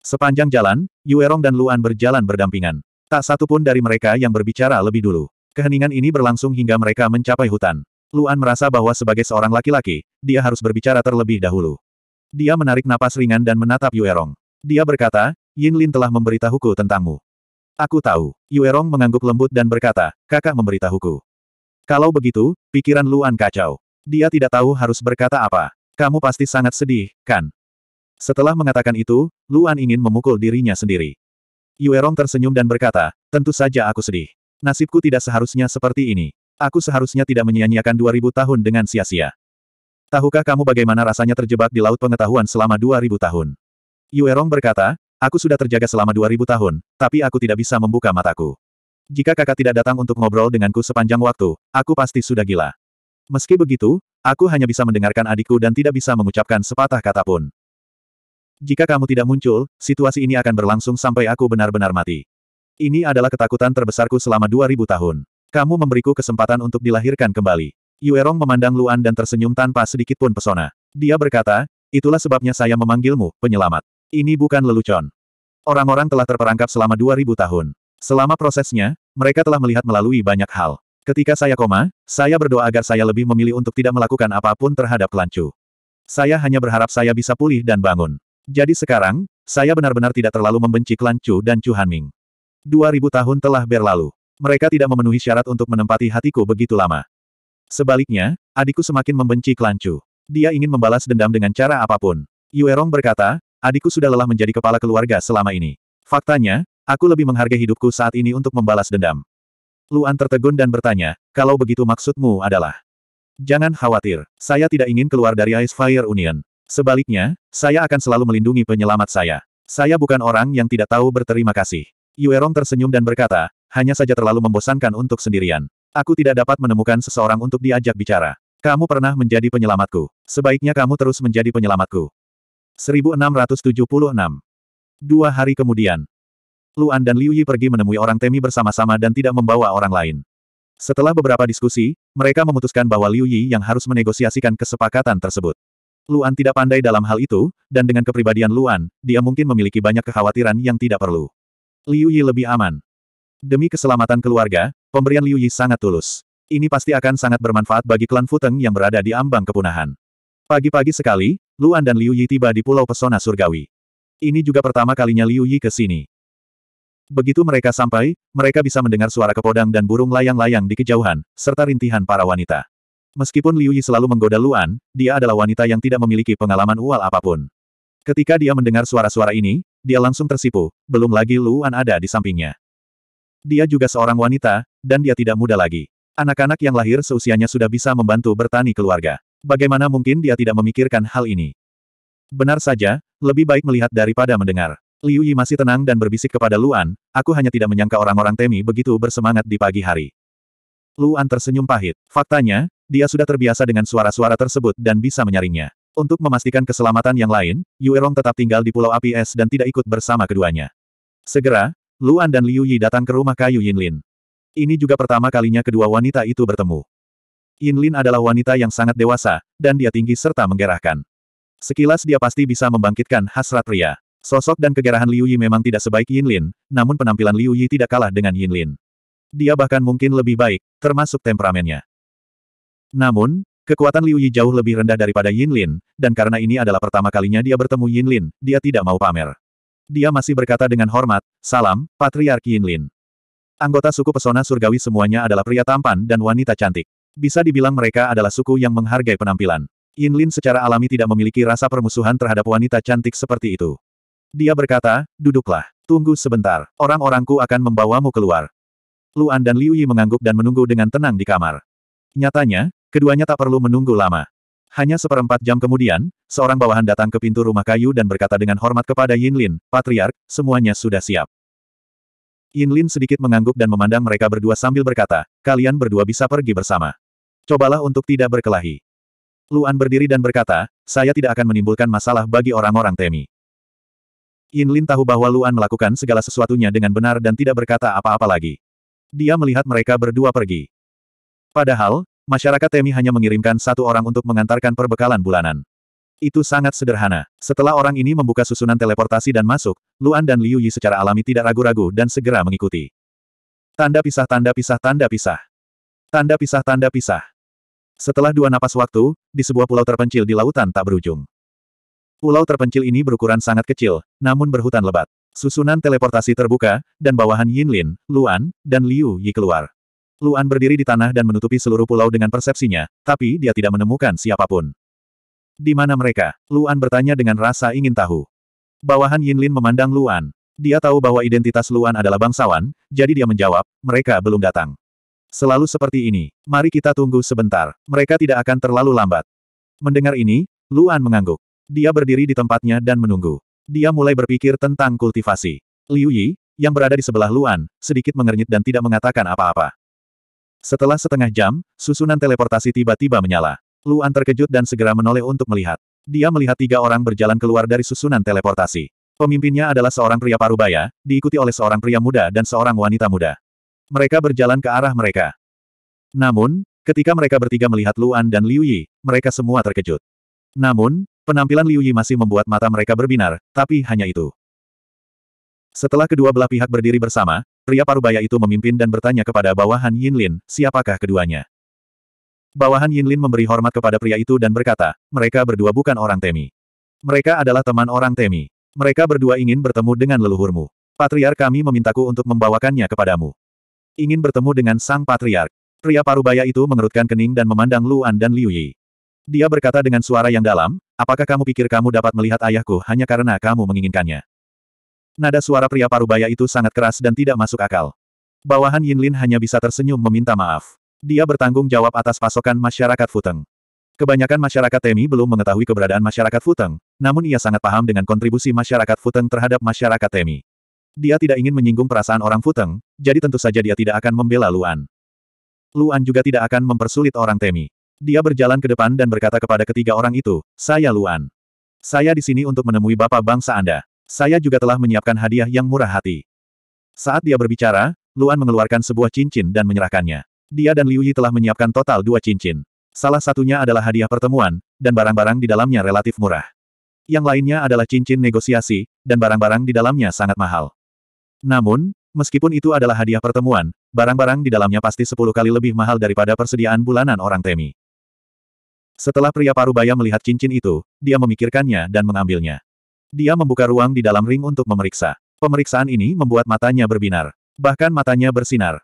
Sepanjang jalan, Yuerong dan Luan berjalan berdampingan. Tak satu pun dari mereka yang berbicara lebih dulu. Keheningan ini berlangsung hingga mereka mencapai hutan. Luan merasa bahwa sebagai seorang laki-laki, dia harus berbicara terlebih dahulu. Dia menarik napas ringan dan menatap Yuerong. Dia berkata, Yin Lin telah memberitahuku tentangmu. Aku tahu. Yuerong mengangguk lembut dan berkata, kakak memberitahuku. Kalau begitu, pikiran Luan kacau. Dia tidak tahu harus berkata apa. Kamu pasti sangat sedih, kan? Setelah mengatakan itu, Luan ingin memukul dirinya sendiri. Yuerong tersenyum dan berkata, tentu saja aku sedih. Nasibku tidak seharusnya seperti ini. Aku seharusnya tidak menyia-nyiakan 2000 tahun dengan sia-sia. Tahukah kamu bagaimana rasanya terjebak di laut pengetahuan selama 2000 tahun? Yuerong berkata, aku sudah terjaga selama 2000 tahun, tapi aku tidak bisa membuka mataku. Jika kakak tidak datang untuk ngobrol denganku sepanjang waktu, aku pasti sudah gila. Meski begitu, Aku hanya bisa mendengarkan adikku dan tidak bisa mengucapkan sepatah kata pun. Jika kamu tidak muncul, situasi ini akan berlangsung sampai aku benar-benar mati. Ini adalah ketakutan terbesarku selama 2000 tahun. Kamu memberiku kesempatan untuk dilahirkan kembali. Yuerong memandang Luan dan tersenyum tanpa sedikit pun pesona. Dia berkata, itulah sebabnya saya memanggilmu, penyelamat. Ini bukan lelucon. Orang-orang telah terperangkap selama 2000 tahun. Selama prosesnya, mereka telah melihat melalui banyak hal. Ketika saya koma, saya berdoa agar saya lebih memilih untuk tidak melakukan apapun terhadap Lancu. Saya hanya berharap saya bisa pulih dan bangun. Jadi sekarang, saya benar-benar tidak terlalu membenci Lancu dan Chu Hanming. 2000 tahun telah berlalu. Mereka tidak memenuhi syarat untuk menempati hatiku begitu lama. Sebaliknya, adikku semakin membenci Lancu. Dia ingin membalas dendam dengan cara apapun. Yuerong berkata, adikku sudah lelah menjadi kepala keluarga selama ini. Faktanya, aku lebih menghargai hidupku saat ini untuk membalas dendam. Luan tertegun dan bertanya, kalau begitu maksudmu adalah? Jangan khawatir, saya tidak ingin keluar dari Ice Fire Union. Sebaliknya, saya akan selalu melindungi penyelamat saya. Saya bukan orang yang tidak tahu berterima kasih. Yuerong tersenyum dan berkata, hanya saja terlalu membosankan untuk sendirian. Aku tidak dapat menemukan seseorang untuk diajak bicara. Kamu pernah menjadi penyelamatku. Sebaiknya kamu terus menjadi penyelamatku. 1676 Dua hari kemudian, Luan dan Liu Yi pergi menemui orang Temi bersama-sama dan tidak membawa orang lain. Setelah beberapa diskusi, mereka memutuskan bahwa Liu Yi yang harus menegosiasikan kesepakatan tersebut. Luan tidak pandai dalam hal itu, dan dengan kepribadian Luan, dia mungkin memiliki banyak kekhawatiran yang tidak perlu. Liu Yi lebih aman. Demi keselamatan keluarga, pemberian Liu Yi sangat tulus. Ini pasti akan sangat bermanfaat bagi klan Futeng yang berada di ambang kepunahan. Pagi-pagi sekali, Luan dan Liu Yi tiba di Pulau Pesona Surgawi. Ini juga pertama kalinya Liu Yi ke sini. Begitu mereka sampai, mereka bisa mendengar suara kepodang dan burung layang-layang di kejauhan, serta rintihan para wanita. Meskipun Liu Yi selalu menggoda Luan, dia adalah wanita yang tidak memiliki pengalaman ual apapun. Ketika dia mendengar suara-suara ini, dia langsung tersipu, belum lagi Luan ada di sampingnya. Dia juga seorang wanita, dan dia tidak muda lagi. Anak-anak yang lahir seusianya sudah bisa membantu bertani keluarga. Bagaimana mungkin dia tidak memikirkan hal ini? Benar saja, lebih baik melihat daripada mendengar. Liu Yi masih tenang dan berbisik kepada Luan, aku hanya tidak menyangka orang-orang Temi begitu bersemangat di pagi hari. Luan tersenyum pahit. Faktanya, dia sudah terbiasa dengan suara-suara tersebut dan bisa menyaringnya. Untuk memastikan keselamatan yang lain, Yue Rong tetap tinggal di Pulau Api Es dan tidak ikut bersama keduanya. Segera, Luan dan Liu Yi datang ke rumah kayu Yinlin. Ini juga pertama kalinya kedua wanita itu bertemu. Yinlin adalah wanita yang sangat dewasa, dan dia tinggi serta menggerahkan. Sekilas dia pasti bisa membangkitkan hasrat pria. Sosok dan kegerahan Liu Yi memang tidak sebaik Yin Lin, namun penampilan Liu Yi tidak kalah dengan Yin Lin. Dia bahkan mungkin lebih baik, termasuk temperamennya. Namun, kekuatan Liu Yi jauh lebih rendah daripada Yin Lin, dan karena ini adalah pertama kalinya dia bertemu Yin Lin, dia tidak mau pamer. Dia masih berkata dengan hormat, Salam, Patriark Yin Lin. Anggota suku pesona surgawi semuanya adalah pria tampan dan wanita cantik. Bisa dibilang mereka adalah suku yang menghargai penampilan. Yin Lin secara alami tidak memiliki rasa permusuhan terhadap wanita cantik seperti itu. Dia berkata, duduklah, tunggu sebentar, orang-orangku akan membawamu keluar. Luan dan Liu Yi mengangguk dan menunggu dengan tenang di kamar. Nyatanya, keduanya tak perlu menunggu lama. Hanya seperempat jam kemudian, seorang bawahan datang ke pintu rumah kayu dan berkata dengan hormat kepada Yin Lin, Patriark, semuanya sudah siap. Yin Lin sedikit mengangguk dan memandang mereka berdua sambil berkata, kalian berdua bisa pergi bersama. Cobalah untuk tidak berkelahi. Luan berdiri dan berkata, saya tidak akan menimbulkan masalah bagi orang-orang Temi. Yin Lin tahu bahwa Luan melakukan segala sesuatunya dengan benar dan tidak berkata apa-apa lagi. Dia melihat mereka berdua pergi. Padahal, masyarakat Temi hanya mengirimkan satu orang untuk mengantarkan perbekalan bulanan. Itu sangat sederhana. Setelah orang ini membuka susunan teleportasi dan masuk, Luan dan Liu Yi secara alami tidak ragu-ragu dan segera mengikuti. Tanda pisah tanda pisah tanda pisah. Tanda pisah tanda pisah. Setelah dua napas waktu, di sebuah pulau terpencil di lautan tak berujung. Pulau terpencil ini berukuran sangat kecil, namun berhutan lebat. Susunan teleportasi terbuka, dan bawahan Yin Lin, Luan, dan Liu Yi keluar. Luan berdiri di tanah dan menutupi seluruh pulau dengan persepsinya, tapi dia tidak menemukan siapapun. Di mana mereka? Luan bertanya dengan rasa ingin tahu. Bawahan Yin Lin memandang Luan. Dia tahu bahwa identitas Luan adalah bangsawan, jadi dia menjawab, mereka belum datang. Selalu seperti ini, mari kita tunggu sebentar, mereka tidak akan terlalu lambat. Mendengar ini, Luan mengangguk. Dia berdiri di tempatnya dan menunggu. Dia mulai berpikir tentang kultivasi. Liu Yi, yang berada di sebelah Luan, sedikit mengernyit dan tidak mengatakan apa-apa. Setelah setengah jam, susunan teleportasi tiba-tiba menyala. Luan terkejut dan segera menoleh untuk melihat. Dia melihat tiga orang berjalan keluar dari susunan teleportasi. Pemimpinnya adalah seorang pria parubaya, diikuti oleh seorang pria muda dan seorang wanita muda. Mereka berjalan ke arah mereka. Namun, ketika mereka bertiga melihat Luan dan Liu Yi, mereka semua terkejut. Namun, Penampilan Liu Yi masih membuat mata mereka berbinar, tapi hanya itu. Setelah kedua belah pihak berdiri bersama, pria parubaya itu memimpin dan bertanya kepada bawahan Yin Lin, siapakah keduanya. Bawahan Yin Lin memberi hormat kepada pria itu dan berkata, mereka berdua bukan orang Temi. Mereka adalah teman orang Temi. Mereka berdua ingin bertemu dengan leluhurmu. Patriar kami memintaku untuk membawakannya kepadamu. Ingin bertemu dengan sang patriark. Pria parubaya itu mengerutkan kening dan memandang Luan dan Liu Yi. Dia berkata dengan suara yang dalam, Apakah kamu pikir kamu dapat melihat ayahku hanya karena kamu menginginkannya? Nada suara pria parubaya itu sangat keras dan tidak masuk akal. Bawahan Yinlin hanya bisa tersenyum meminta maaf. Dia bertanggung jawab atas pasokan masyarakat Futeng. Kebanyakan masyarakat Temi belum mengetahui keberadaan masyarakat Futeng, namun ia sangat paham dengan kontribusi masyarakat Futeng terhadap masyarakat Temi. Dia tidak ingin menyinggung perasaan orang Futeng, jadi tentu saja dia tidak akan membela Luan. Luan juga tidak akan mempersulit orang Temi. Dia berjalan ke depan dan berkata kepada ketiga orang itu, Saya Luan. Saya di sini untuk menemui Bapak Bangsa Anda. Saya juga telah menyiapkan hadiah yang murah hati. Saat dia berbicara, Luan mengeluarkan sebuah cincin dan menyerahkannya. Dia dan Liu Yi telah menyiapkan total dua cincin. Salah satunya adalah hadiah pertemuan, dan barang-barang di dalamnya relatif murah. Yang lainnya adalah cincin negosiasi, dan barang-barang di dalamnya sangat mahal. Namun, meskipun itu adalah hadiah pertemuan, barang-barang di dalamnya pasti sepuluh kali lebih mahal daripada persediaan bulanan orang Temi. Setelah pria parubaya melihat cincin itu, dia memikirkannya dan mengambilnya. Dia membuka ruang di dalam ring untuk memeriksa. Pemeriksaan ini membuat matanya berbinar. Bahkan matanya bersinar.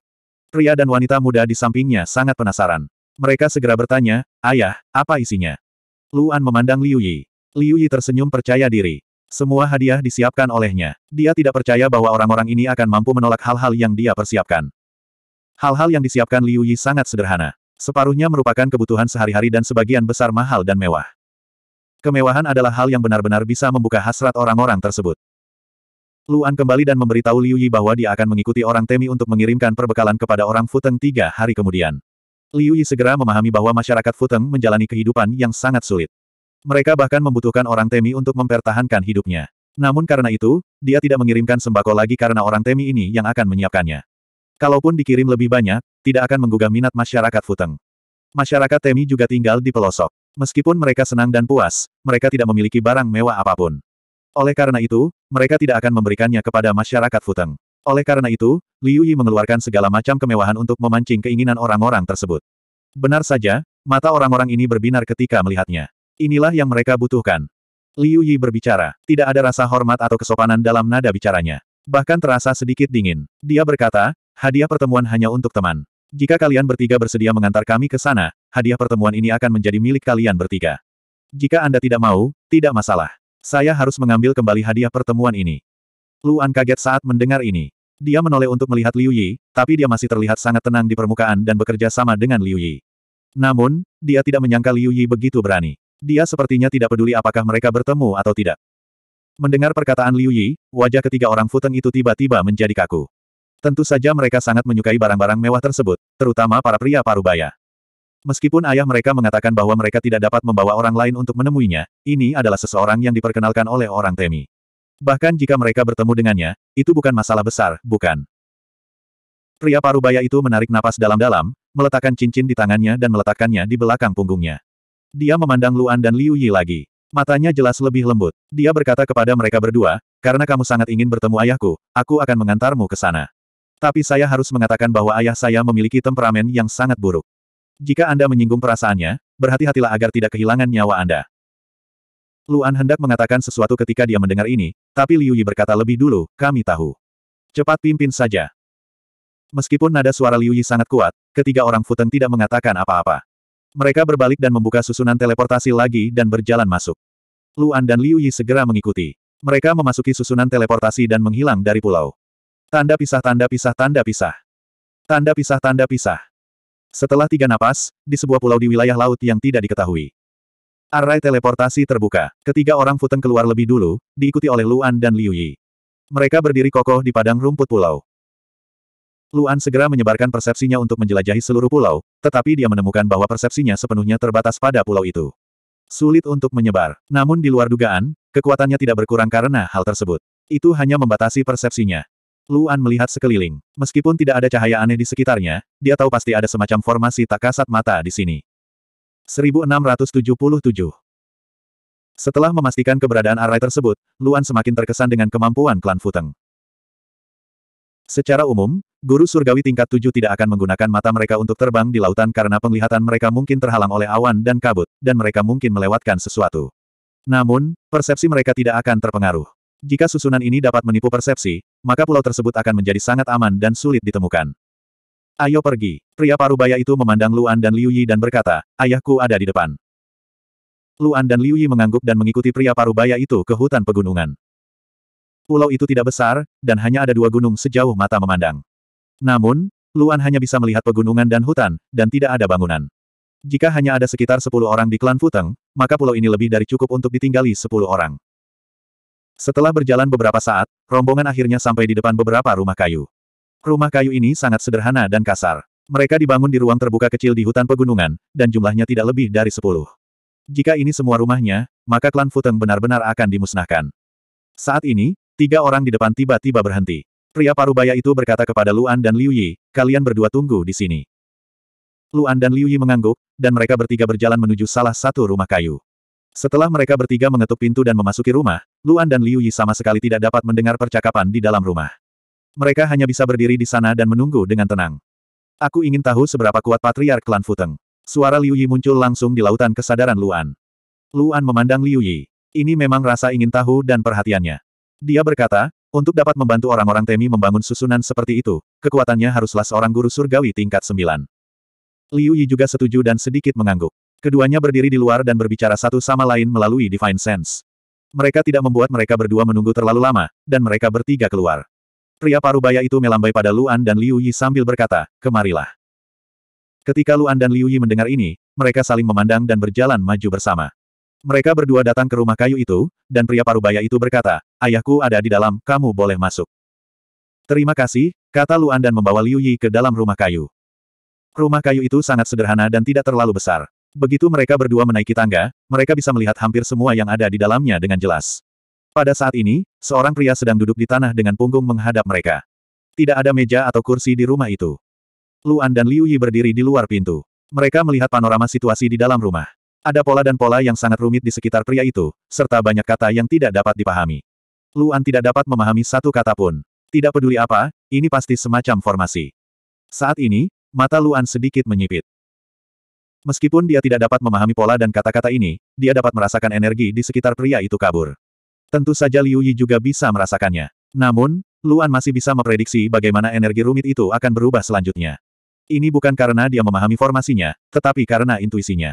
Pria dan wanita muda di sampingnya sangat penasaran. Mereka segera bertanya, Ayah, apa isinya? Luan memandang Liu Yi. Liu Yi tersenyum percaya diri. Semua hadiah disiapkan olehnya. Dia tidak percaya bahwa orang-orang ini akan mampu menolak hal-hal yang dia persiapkan. Hal-hal yang disiapkan Liu Yi sangat sederhana. Separuhnya merupakan kebutuhan sehari-hari dan sebagian besar mahal dan mewah. Kemewahan adalah hal yang benar-benar bisa membuka hasrat orang-orang tersebut. Luan kembali dan memberitahu Liu Yi bahwa dia akan mengikuti orang Temi untuk mengirimkan perbekalan kepada orang Futeng tiga hari kemudian. Liu Yi segera memahami bahwa masyarakat Futeng menjalani kehidupan yang sangat sulit. Mereka bahkan membutuhkan orang Temi untuk mempertahankan hidupnya. Namun karena itu, dia tidak mengirimkan sembako lagi karena orang Temi ini yang akan menyiapkannya. Kalaupun dikirim lebih banyak, tidak akan menggugah minat masyarakat Futeng. Masyarakat Temi juga tinggal di pelosok. Meskipun mereka senang dan puas, mereka tidak memiliki barang mewah apapun. Oleh karena itu, mereka tidak akan memberikannya kepada masyarakat Futeng. Oleh karena itu, Liu Yi mengeluarkan segala macam kemewahan untuk memancing keinginan orang-orang tersebut. Benar saja, mata orang-orang ini berbinar ketika melihatnya. Inilah yang mereka butuhkan. Liu Yi berbicara, tidak ada rasa hormat atau kesopanan dalam nada bicaranya. Bahkan terasa sedikit dingin. Dia berkata, Hadiah pertemuan hanya untuk teman. Jika kalian bertiga bersedia mengantar kami ke sana, hadiah pertemuan ini akan menjadi milik kalian bertiga. Jika Anda tidak mau, tidak masalah. Saya harus mengambil kembali hadiah pertemuan ini. Luan kaget saat mendengar ini. Dia menoleh untuk melihat Liu Yi, tapi dia masih terlihat sangat tenang di permukaan dan bekerja sama dengan Liu Yi. Namun, dia tidak menyangka Liu Yi begitu berani. Dia sepertinya tidak peduli apakah mereka bertemu atau tidak. Mendengar perkataan Liu Yi, wajah ketiga orang Futen itu tiba-tiba menjadi kaku. Tentu saja mereka sangat menyukai barang-barang mewah tersebut, terutama para pria parubaya. Meskipun ayah mereka mengatakan bahwa mereka tidak dapat membawa orang lain untuk menemuinya, ini adalah seseorang yang diperkenalkan oleh orang Temi. Bahkan jika mereka bertemu dengannya, itu bukan masalah besar, bukan? Pria parubaya itu menarik napas dalam-dalam, meletakkan cincin di tangannya dan meletakkannya di belakang punggungnya. Dia memandang Luan dan Liu Yi lagi. Matanya jelas lebih lembut. Dia berkata kepada mereka berdua, karena kamu sangat ingin bertemu ayahku, aku akan mengantarmu ke sana. Tapi saya harus mengatakan bahwa ayah saya memiliki temperamen yang sangat buruk. Jika Anda menyinggung perasaannya, berhati-hatilah agar tidak kehilangan nyawa Anda. Luan hendak mengatakan sesuatu ketika dia mendengar ini, tapi Liu Yi berkata lebih dulu, kami tahu. Cepat pimpin saja. Meskipun nada suara Liu Yi sangat kuat, ketiga orang Futeng tidak mengatakan apa-apa. Mereka berbalik dan membuka susunan teleportasi lagi dan berjalan masuk. Luan dan Liu Yi segera mengikuti. Mereka memasuki susunan teleportasi dan menghilang dari pulau. Tanda pisah tanda pisah tanda pisah. Tanda pisah tanda pisah. Setelah tiga napas, di sebuah pulau di wilayah laut yang tidak diketahui. array teleportasi terbuka. Ketiga orang Futeng keluar lebih dulu, diikuti oleh Luan dan Liu Yi. Mereka berdiri kokoh di padang rumput pulau. Luan segera menyebarkan persepsinya untuk menjelajahi seluruh pulau, tetapi dia menemukan bahwa persepsinya sepenuhnya terbatas pada pulau itu. Sulit untuk menyebar. Namun di luar dugaan, kekuatannya tidak berkurang karena hal tersebut. Itu hanya membatasi persepsinya. Luan melihat sekeliling. Meskipun tidak ada cahaya aneh di sekitarnya, dia tahu pasti ada semacam formasi tak kasat mata di sini. 1677 Setelah memastikan keberadaan array tersebut, Luan semakin terkesan dengan kemampuan klan Futeng. Secara umum, guru surgawi tingkat tujuh tidak akan menggunakan mata mereka untuk terbang di lautan karena penglihatan mereka mungkin terhalang oleh awan dan kabut, dan mereka mungkin melewatkan sesuatu. Namun, persepsi mereka tidak akan terpengaruh. Jika susunan ini dapat menipu persepsi, maka pulau tersebut akan menjadi sangat aman dan sulit ditemukan. Ayo pergi. Pria parubaya itu memandang Luan dan Liu Yi dan berkata, ayahku ada di depan. Luan dan Liu Yi mengangguk dan mengikuti pria parubaya itu ke hutan pegunungan. Pulau itu tidak besar, dan hanya ada dua gunung sejauh mata memandang. Namun, Luan hanya bisa melihat pegunungan dan hutan, dan tidak ada bangunan. Jika hanya ada sekitar 10 orang di klan Futeng, maka pulau ini lebih dari cukup untuk ditinggali 10 orang. Setelah berjalan beberapa saat, rombongan akhirnya sampai di depan beberapa rumah kayu. Rumah kayu ini sangat sederhana dan kasar. Mereka dibangun di ruang terbuka kecil di hutan pegunungan, dan jumlahnya tidak lebih dari sepuluh. Jika ini semua rumahnya, maka klan Futeng benar-benar akan dimusnahkan. Saat ini, tiga orang di depan tiba-tiba berhenti. Pria parubaya itu berkata kepada Luan dan Liu Yi, kalian berdua tunggu di sini. Luan dan Liu Yi mengangguk, dan mereka bertiga berjalan menuju salah satu rumah kayu. Setelah mereka bertiga mengetuk pintu dan memasuki rumah, Luan dan Liu Yi sama sekali tidak dapat mendengar percakapan di dalam rumah. Mereka hanya bisa berdiri di sana dan menunggu dengan tenang. Aku ingin tahu seberapa kuat patriark klan Futeng. Suara Liu Yi muncul langsung di lautan kesadaran Luan. Luan memandang Liu Yi. Ini memang rasa ingin tahu dan perhatiannya. Dia berkata, untuk dapat membantu orang-orang Temi membangun susunan seperti itu, kekuatannya haruslah seorang guru surgawi tingkat sembilan. Liu Yi juga setuju dan sedikit mengangguk. Keduanya berdiri di luar dan berbicara satu sama lain melalui Divine Sense. Mereka tidak membuat mereka berdua menunggu terlalu lama, dan mereka bertiga keluar. Pria parubaya itu melambai pada Luan dan Liu Yi sambil berkata, kemarilah. Ketika Luan dan Liu Yi mendengar ini, mereka saling memandang dan berjalan maju bersama. Mereka berdua datang ke rumah kayu itu, dan pria parubaya itu berkata, ayahku ada di dalam, kamu boleh masuk. Terima kasih, kata Luan dan membawa Liu Yi ke dalam rumah kayu. Rumah kayu itu sangat sederhana dan tidak terlalu besar. Begitu mereka berdua menaiki tangga, mereka bisa melihat hampir semua yang ada di dalamnya dengan jelas. Pada saat ini, seorang pria sedang duduk di tanah dengan punggung menghadap mereka. Tidak ada meja atau kursi di rumah itu. Luan dan Liu Yi berdiri di luar pintu. Mereka melihat panorama situasi di dalam rumah. Ada pola dan pola yang sangat rumit di sekitar pria itu, serta banyak kata yang tidak dapat dipahami. Luan tidak dapat memahami satu kata pun. Tidak peduli apa, ini pasti semacam formasi. Saat ini, mata Luan sedikit menyipit. Meskipun dia tidak dapat memahami pola dan kata-kata ini, dia dapat merasakan energi di sekitar pria itu kabur. Tentu saja Liu Yi juga bisa merasakannya. Namun, Luan masih bisa memprediksi bagaimana energi rumit itu akan berubah selanjutnya. Ini bukan karena dia memahami formasinya, tetapi karena intuisinya.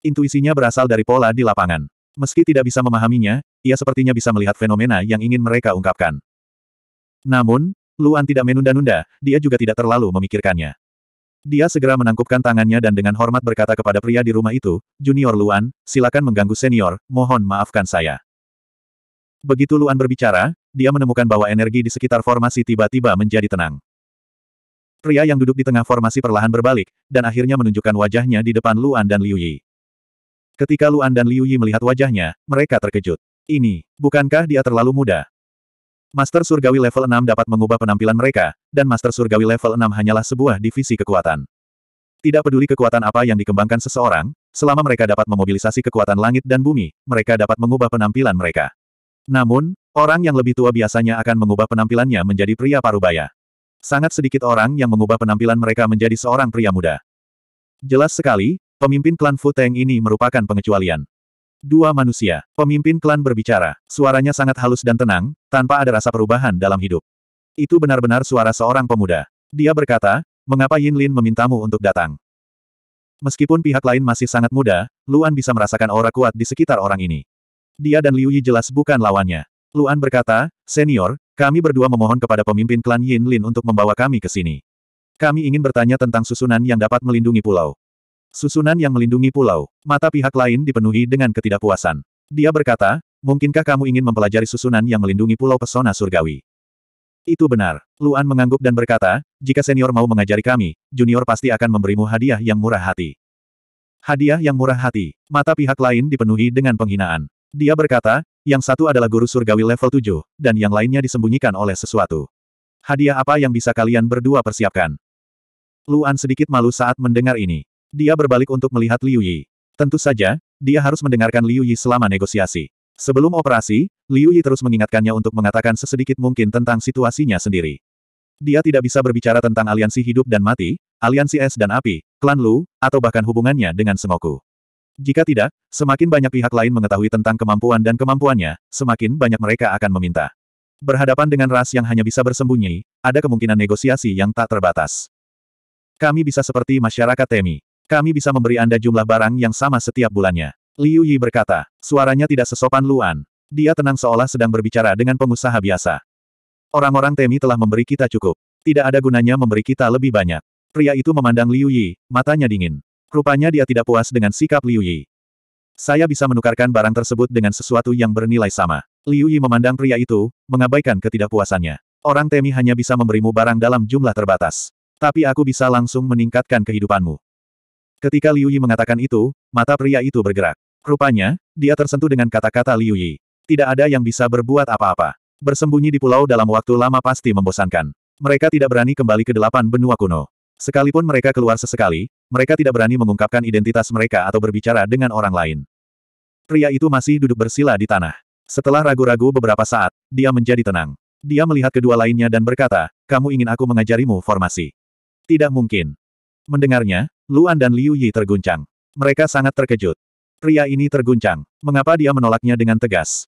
Intuisinya berasal dari pola di lapangan. Meski tidak bisa memahaminya, ia sepertinya bisa melihat fenomena yang ingin mereka ungkapkan. Namun, Luan tidak menunda-nunda, dia juga tidak terlalu memikirkannya. Dia segera menangkupkan tangannya dan dengan hormat berkata kepada pria di rumah itu, Junior Luan, silakan mengganggu senior, mohon maafkan saya. Begitu Luan berbicara, dia menemukan bahwa energi di sekitar formasi tiba-tiba menjadi tenang. Pria yang duduk di tengah formasi perlahan berbalik, dan akhirnya menunjukkan wajahnya di depan Luan dan Liu Yi. Ketika Luan dan Liu Yi melihat wajahnya, mereka terkejut. Ini, bukankah dia terlalu muda? Master Surgawi level 6 dapat mengubah penampilan mereka, dan Master Surgawi level 6 hanyalah sebuah divisi kekuatan. Tidak peduli kekuatan apa yang dikembangkan seseorang, selama mereka dapat memobilisasi kekuatan langit dan bumi, mereka dapat mengubah penampilan mereka. Namun, orang yang lebih tua biasanya akan mengubah penampilannya menjadi pria parubaya. Sangat sedikit orang yang mengubah penampilan mereka menjadi seorang pria muda. Jelas sekali, pemimpin klan Fu Teng ini merupakan pengecualian. Dua manusia. Pemimpin klan berbicara. Suaranya sangat halus dan tenang, tanpa ada rasa perubahan dalam hidup. Itu benar-benar suara seorang pemuda. Dia berkata, mengapa Yin Lin memintamu untuk datang? Meskipun pihak lain masih sangat muda, Luan bisa merasakan aura kuat di sekitar orang ini. Dia dan Liu Yi jelas bukan lawannya. Luan berkata, Senior, kami berdua memohon kepada pemimpin klan Yin Lin untuk membawa kami ke sini. Kami ingin bertanya tentang susunan yang dapat melindungi pulau. Susunan yang melindungi pulau, mata pihak lain dipenuhi dengan ketidakpuasan. Dia berkata, mungkinkah kamu ingin mempelajari susunan yang melindungi pulau pesona surgawi? Itu benar. Luan mengangguk dan berkata, jika senior mau mengajari kami, junior pasti akan memberimu hadiah yang murah hati. Hadiah yang murah hati. Mata pihak lain dipenuhi dengan penghinaan. Dia berkata, yang satu adalah guru surgawi level 7, dan yang lainnya disembunyikan oleh sesuatu. Hadiah apa yang bisa kalian berdua persiapkan? Luan sedikit malu saat mendengar ini. Dia berbalik untuk melihat Liu Yi. Tentu saja, dia harus mendengarkan Liu Yi selama negosiasi. Sebelum operasi, Liu Yi terus mengingatkannya untuk mengatakan sesedikit mungkin tentang situasinya sendiri. Dia tidak bisa berbicara tentang aliansi hidup dan mati, aliansi es dan api, klan Lu, atau bahkan hubungannya dengan Semoku. Jika tidak, semakin banyak pihak lain mengetahui tentang kemampuan dan kemampuannya, semakin banyak mereka akan meminta. Berhadapan dengan ras yang hanya bisa bersembunyi, ada kemungkinan negosiasi yang tak terbatas. Kami bisa seperti masyarakat Temi. Kami bisa memberi Anda jumlah barang yang sama setiap bulannya. Liu Yi berkata, suaranya tidak sesopan Luan. Dia tenang seolah sedang berbicara dengan pengusaha biasa. Orang-orang Temi telah memberi kita cukup. Tidak ada gunanya memberi kita lebih banyak. Pria itu memandang Liu Yi, matanya dingin. Rupanya dia tidak puas dengan sikap Liu Yi. Saya bisa menukarkan barang tersebut dengan sesuatu yang bernilai sama. Liu Yi memandang pria itu, mengabaikan ketidakpuasannya. Orang Temi hanya bisa memberimu barang dalam jumlah terbatas. Tapi aku bisa langsung meningkatkan kehidupanmu. Ketika Liu Yi mengatakan itu, mata pria itu bergerak. Rupanya, dia tersentuh dengan kata-kata Liu Yi. Tidak ada yang bisa berbuat apa-apa. Bersembunyi di pulau dalam waktu lama pasti membosankan. Mereka tidak berani kembali ke delapan benua kuno. Sekalipun mereka keluar sesekali, mereka tidak berani mengungkapkan identitas mereka atau berbicara dengan orang lain. Pria itu masih duduk bersila di tanah. Setelah ragu-ragu beberapa saat, dia menjadi tenang. Dia melihat kedua lainnya dan berkata, kamu ingin aku mengajarimu formasi? Tidak mungkin. Mendengarnya, Luan dan Liu Yi terguncang. Mereka sangat terkejut. Pria ini terguncang. Mengapa dia menolaknya dengan tegas?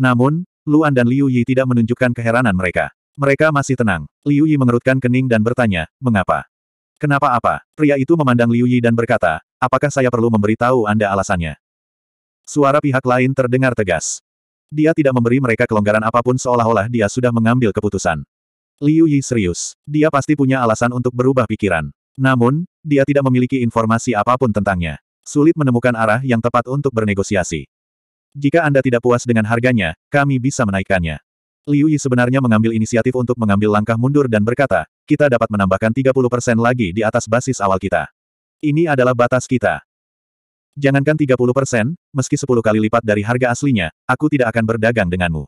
Namun, Luan dan Liu Yi tidak menunjukkan keheranan mereka. Mereka masih tenang. Liu Yi mengerutkan kening dan bertanya, mengapa? Kenapa apa? Pria itu memandang Liu Yi dan berkata, apakah saya perlu memberitahu Anda alasannya? Suara pihak lain terdengar tegas. Dia tidak memberi mereka kelonggaran apapun seolah-olah dia sudah mengambil keputusan. Liu Yi serius. Dia pasti punya alasan untuk berubah pikiran. Namun, dia tidak memiliki informasi apapun tentangnya. Sulit menemukan arah yang tepat untuk bernegosiasi. Jika Anda tidak puas dengan harganya, kami bisa menaikkannya. Liu Yi sebenarnya mengambil inisiatif untuk mengambil langkah mundur dan berkata, kita dapat menambahkan 30% lagi di atas basis awal kita. Ini adalah batas kita. Jangankan 30%, meski 10 kali lipat dari harga aslinya, aku tidak akan berdagang denganmu.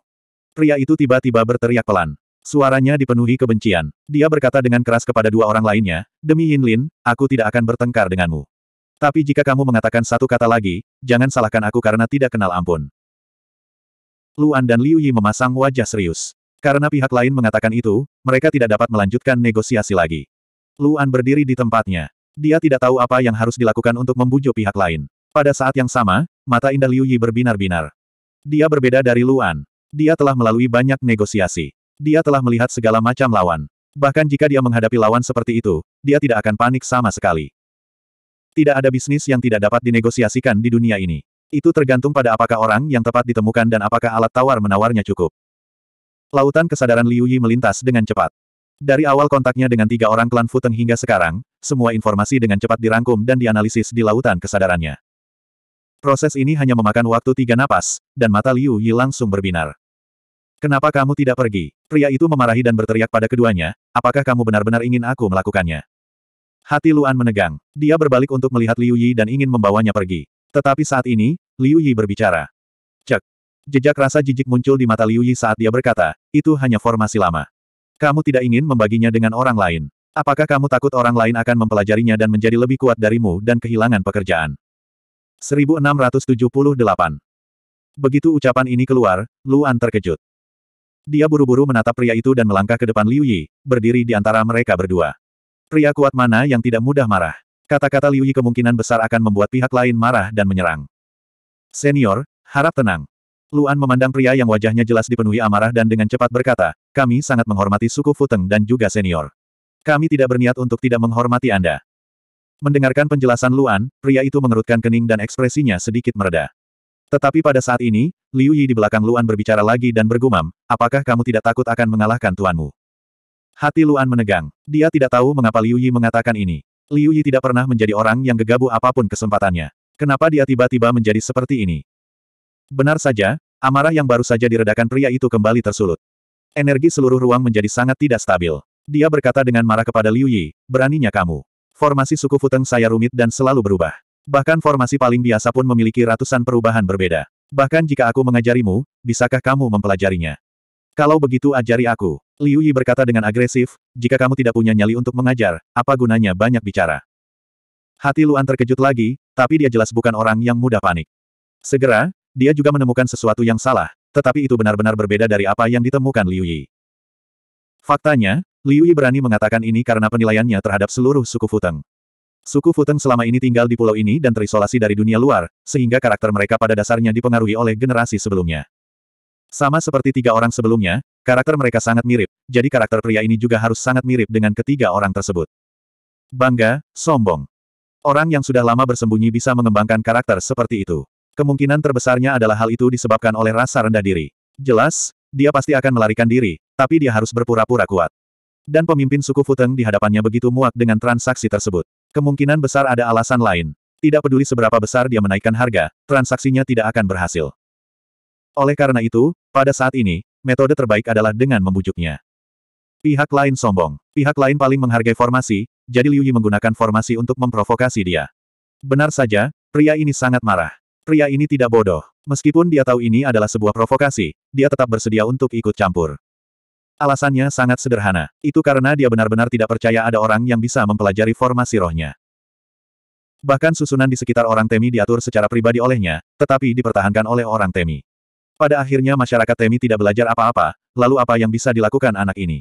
Pria itu tiba-tiba berteriak pelan. Suaranya dipenuhi kebencian. Dia berkata dengan keras kepada dua orang lainnya, Demi Yin Lin, aku tidak akan bertengkar denganmu. Tapi jika kamu mengatakan satu kata lagi, jangan salahkan aku karena tidak kenal ampun. Luan dan Liu Yi memasang wajah serius. Karena pihak lain mengatakan itu, mereka tidak dapat melanjutkan negosiasi lagi. Luan berdiri di tempatnya. Dia tidak tahu apa yang harus dilakukan untuk membujuk pihak lain. Pada saat yang sama, mata indah Liu Yi berbinar-binar. Dia berbeda dari Luan. Dia telah melalui banyak negosiasi. Dia telah melihat segala macam lawan. Bahkan jika dia menghadapi lawan seperti itu, dia tidak akan panik sama sekali. Tidak ada bisnis yang tidak dapat dinegosiasikan di dunia ini. Itu tergantung pada apakah orang yang tepat ditemukan dan apakah alat tawar-menawarnya cukup. Lautan kesadaran Liu Yi melintas dengan cepat. Dari awal kontaknya dengan tiga orang klan Futeng hingga sekarang, semua informasi dengan cepat dirangkum dan dianalisis di lautan kesadarannya. Proses ini hanya memakan waktu tiga napas, dan mata Liu Yi langsung berbinar. Kenapa kamu tidak pergi? Pria itu memarahi dan berteriak pada keduanya, apakah kamu benar-benar ingin aku melakukannya? Hati Luan menegang. Dia berbalik untuk melihat Liu Yi dan ingin membawanya pergi. Tetapi saat ini, Liu Yi berbicara. Cek. Jejak rasa jijik muncul di mata Liu Yi saat dia berkata, itu hanya formasi lama. Kamu tidak ingin membaginya dengan orang lain. Apakah kamu takut orang lain akan mempelajarinya dan menjadi lebih kuat darimu dan kehilangan pekerjaan? 1678 Begitu ucapan ini keluar, Luan terkejut. Dia buru-buru menatap pria itu dan melangkah ke depan Liu Yi, berdiri di antara mereka berdua. Pria kuat mana yang tidak mudah marah? Kata-kata Liu Yi kemungkinan besar akan membuat pihak lain marah dan menyerang. Senior, harap tenang. Luan memandang pria yang wajahnya jelas dipenuhi amarah dan dengan cepat berkata, kami sangat menghormati suku Futeng dan juga senior. Kami tidak berniat untuk tidak menghormati Anda. Mendengarkan penjelasan Luan, pria itu mengerutkan kening dan ekspresinya sedikit mereda. Tetapi pada saat ini, Liu Yi di belakang Luan berbicara lagi dan bergumam, apakah kamu tidak takut akan mengalahkan tuanmu? Hati Luan menegang. Dia tidak tahu mengapa Liu Yi mengatakan ini. Liu Yi tidak pernah menjadi orang yang gegabah apapun kesempatannya. Kenapa dia tiba-tiba menjadi seperti ini? Benar saja, amarah yang baru saja diredakan pria itu kembali tersulut. Energi seluruh ruang menjadi sangat tidak stabil. Dia berkata dengan marah kepada Liu Yi, beraninya kamu. Formasi suku Futeng saya rumit dan selalu berubah. Bahkan formasi paling biasa pun memiliki ratusan perubahan berbeda. Bahkan jika aku mengajarimu, bisakah kamu mempelajarinya? Kalau begitu ajari aku. Liu Yi berkata dengan agresif, jika kamu tidak punya nyali untuk mengajar, apa gunanya banyak bicara? Hati Luan terkejut lagi, tapi dia jelas bukan orang yang mudah panik. Segera, dia juga menemukan sesuatu yang salah, tetapi itu benar-benar berbeda dari apa yang ditemukan Liu Yi. Faktanya, Liu Yi berani mengatakan ini karena penilaiannya terhadap seluruh suku Futeng. Suku Futen selama ini tinggal di pulau ini dan terisolasi dari dunia luar, sehingga karakter mereka pada dasarnya dipengaruhi oleh generasi sebelumnya. Sama seperti tiga orang sebelumnya, karakter mereka sangat mirip, jadi karakter pria ini juga harus sangat mirip dengan ketiga orang tersebut. Bangga, sombong. Orang yang sudah lama bersembunyi bisa mengembangkan karakter seperti itu. Kemungkinan terbesarnya adalah hal itu disebabkan oleh rasa rendah diri. Jelas, dia pasti akan melarikan diri, tapi dia harus berpura-pura kuat. Dan pemimpin suku Futeng di hadapannya begitu muak dengan transaksi tersebut. Kemungkinan besar ada alasan lain. Tidak peduli seberapa besar dia menaikkan harga, transaksinya tidak akan berhasil. Oleh karena itu, pada saat ini, metode terbaik adalah dengan membujuknya. Pihak lain sombong. Pihak lain paling menghargai formasi, jadi Liu Yi menggunakan formasi untuk memprovokasi dia. Benar saja, pria ini sangat marah. Pria ini tidak bodoh. Meskipun dia tahu ini adalah sebuah provokasi, dia tetap bersedia untuk ikut campur. Alasannya sangat sederhana. Itu karena dia benar-benar tidak percaya ada orang yang bisa mempelajari formasi rohnya. Bahkan susunan di sekitar orang Temi diatur secara pribadi olehnya, tetapi dipertahankan oleh orang Temi. Pada akhirnya masyarakat Temi tidak belajar apa-apa, lalu apa yang bisa dilakukan anak ini?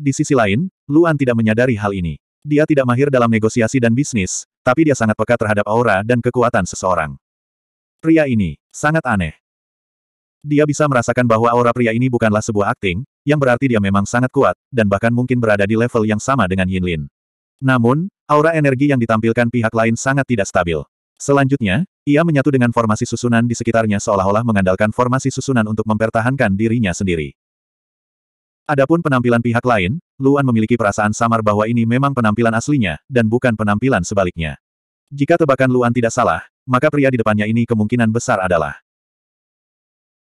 Di sisi lain, Luan tidak menyadari hal ini. Dia tidak mahir dalam negosiasi dan bisnis, tapi dia sangat peka terhadap aura dan kekuatan seseorang. Pria ini, sangat aneh. Dia bisa merasakan bahwa aura pria ini bukanlah sebuah akting, yang berarti dia memang sangat kuat, dan bahkan mungkin berada di level yang sama dengan Yin Lin. Namun, aura energi yang ditampilkan pihak lain sangat tidak stabil. Selanjutnya, ia menyatu dengan formasi susunan di sekitarnya seolah-olah mengandalkan formasi susunan untuk mempertahankan dirinya sendiri. Adapun penampilan pihak lain, Luan memiliki perasaan samar bahwa ini memang penampilan aslinya, dan bukan penampilan sebaliknya. Jika tebakan Luan tidak salah, maka pria di depannya ini kemungkinan besar adalah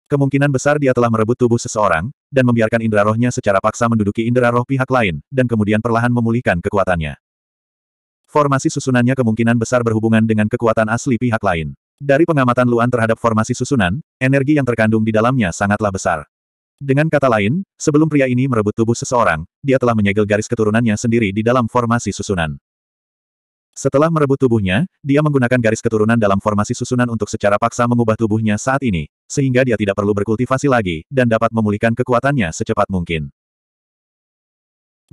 Kemungkinan besar dia telah merebut tubuh seseorang, dan membiarkan indera rohnya secara paksa menduduki indera roh pihak lain, dan kemudian perlahan memulihkan kekuatannya. Formasi susunannya kemungkinan besar berhubungan dengan kekuatan asli pihak lain. Dari pengamatan Luan terhadap formasi susunan, energi yang terkandung di dalamnya sangatlah besar. Dengan kata lain, sebelum pria ini merebut tubuh seseorang, dia telah menyegel garis keturunannya sendiri di dalam formasi susunan. Setelah merebut tubuhnya, dia menggunakan garis keturunan dalam formasi susunan untuk secara paksa mengubah tubuhnya saat ini, sehingga dia tidak perlu berkultivasi lagi, dan dapat memulihkan kekuatannya secepat mungkin.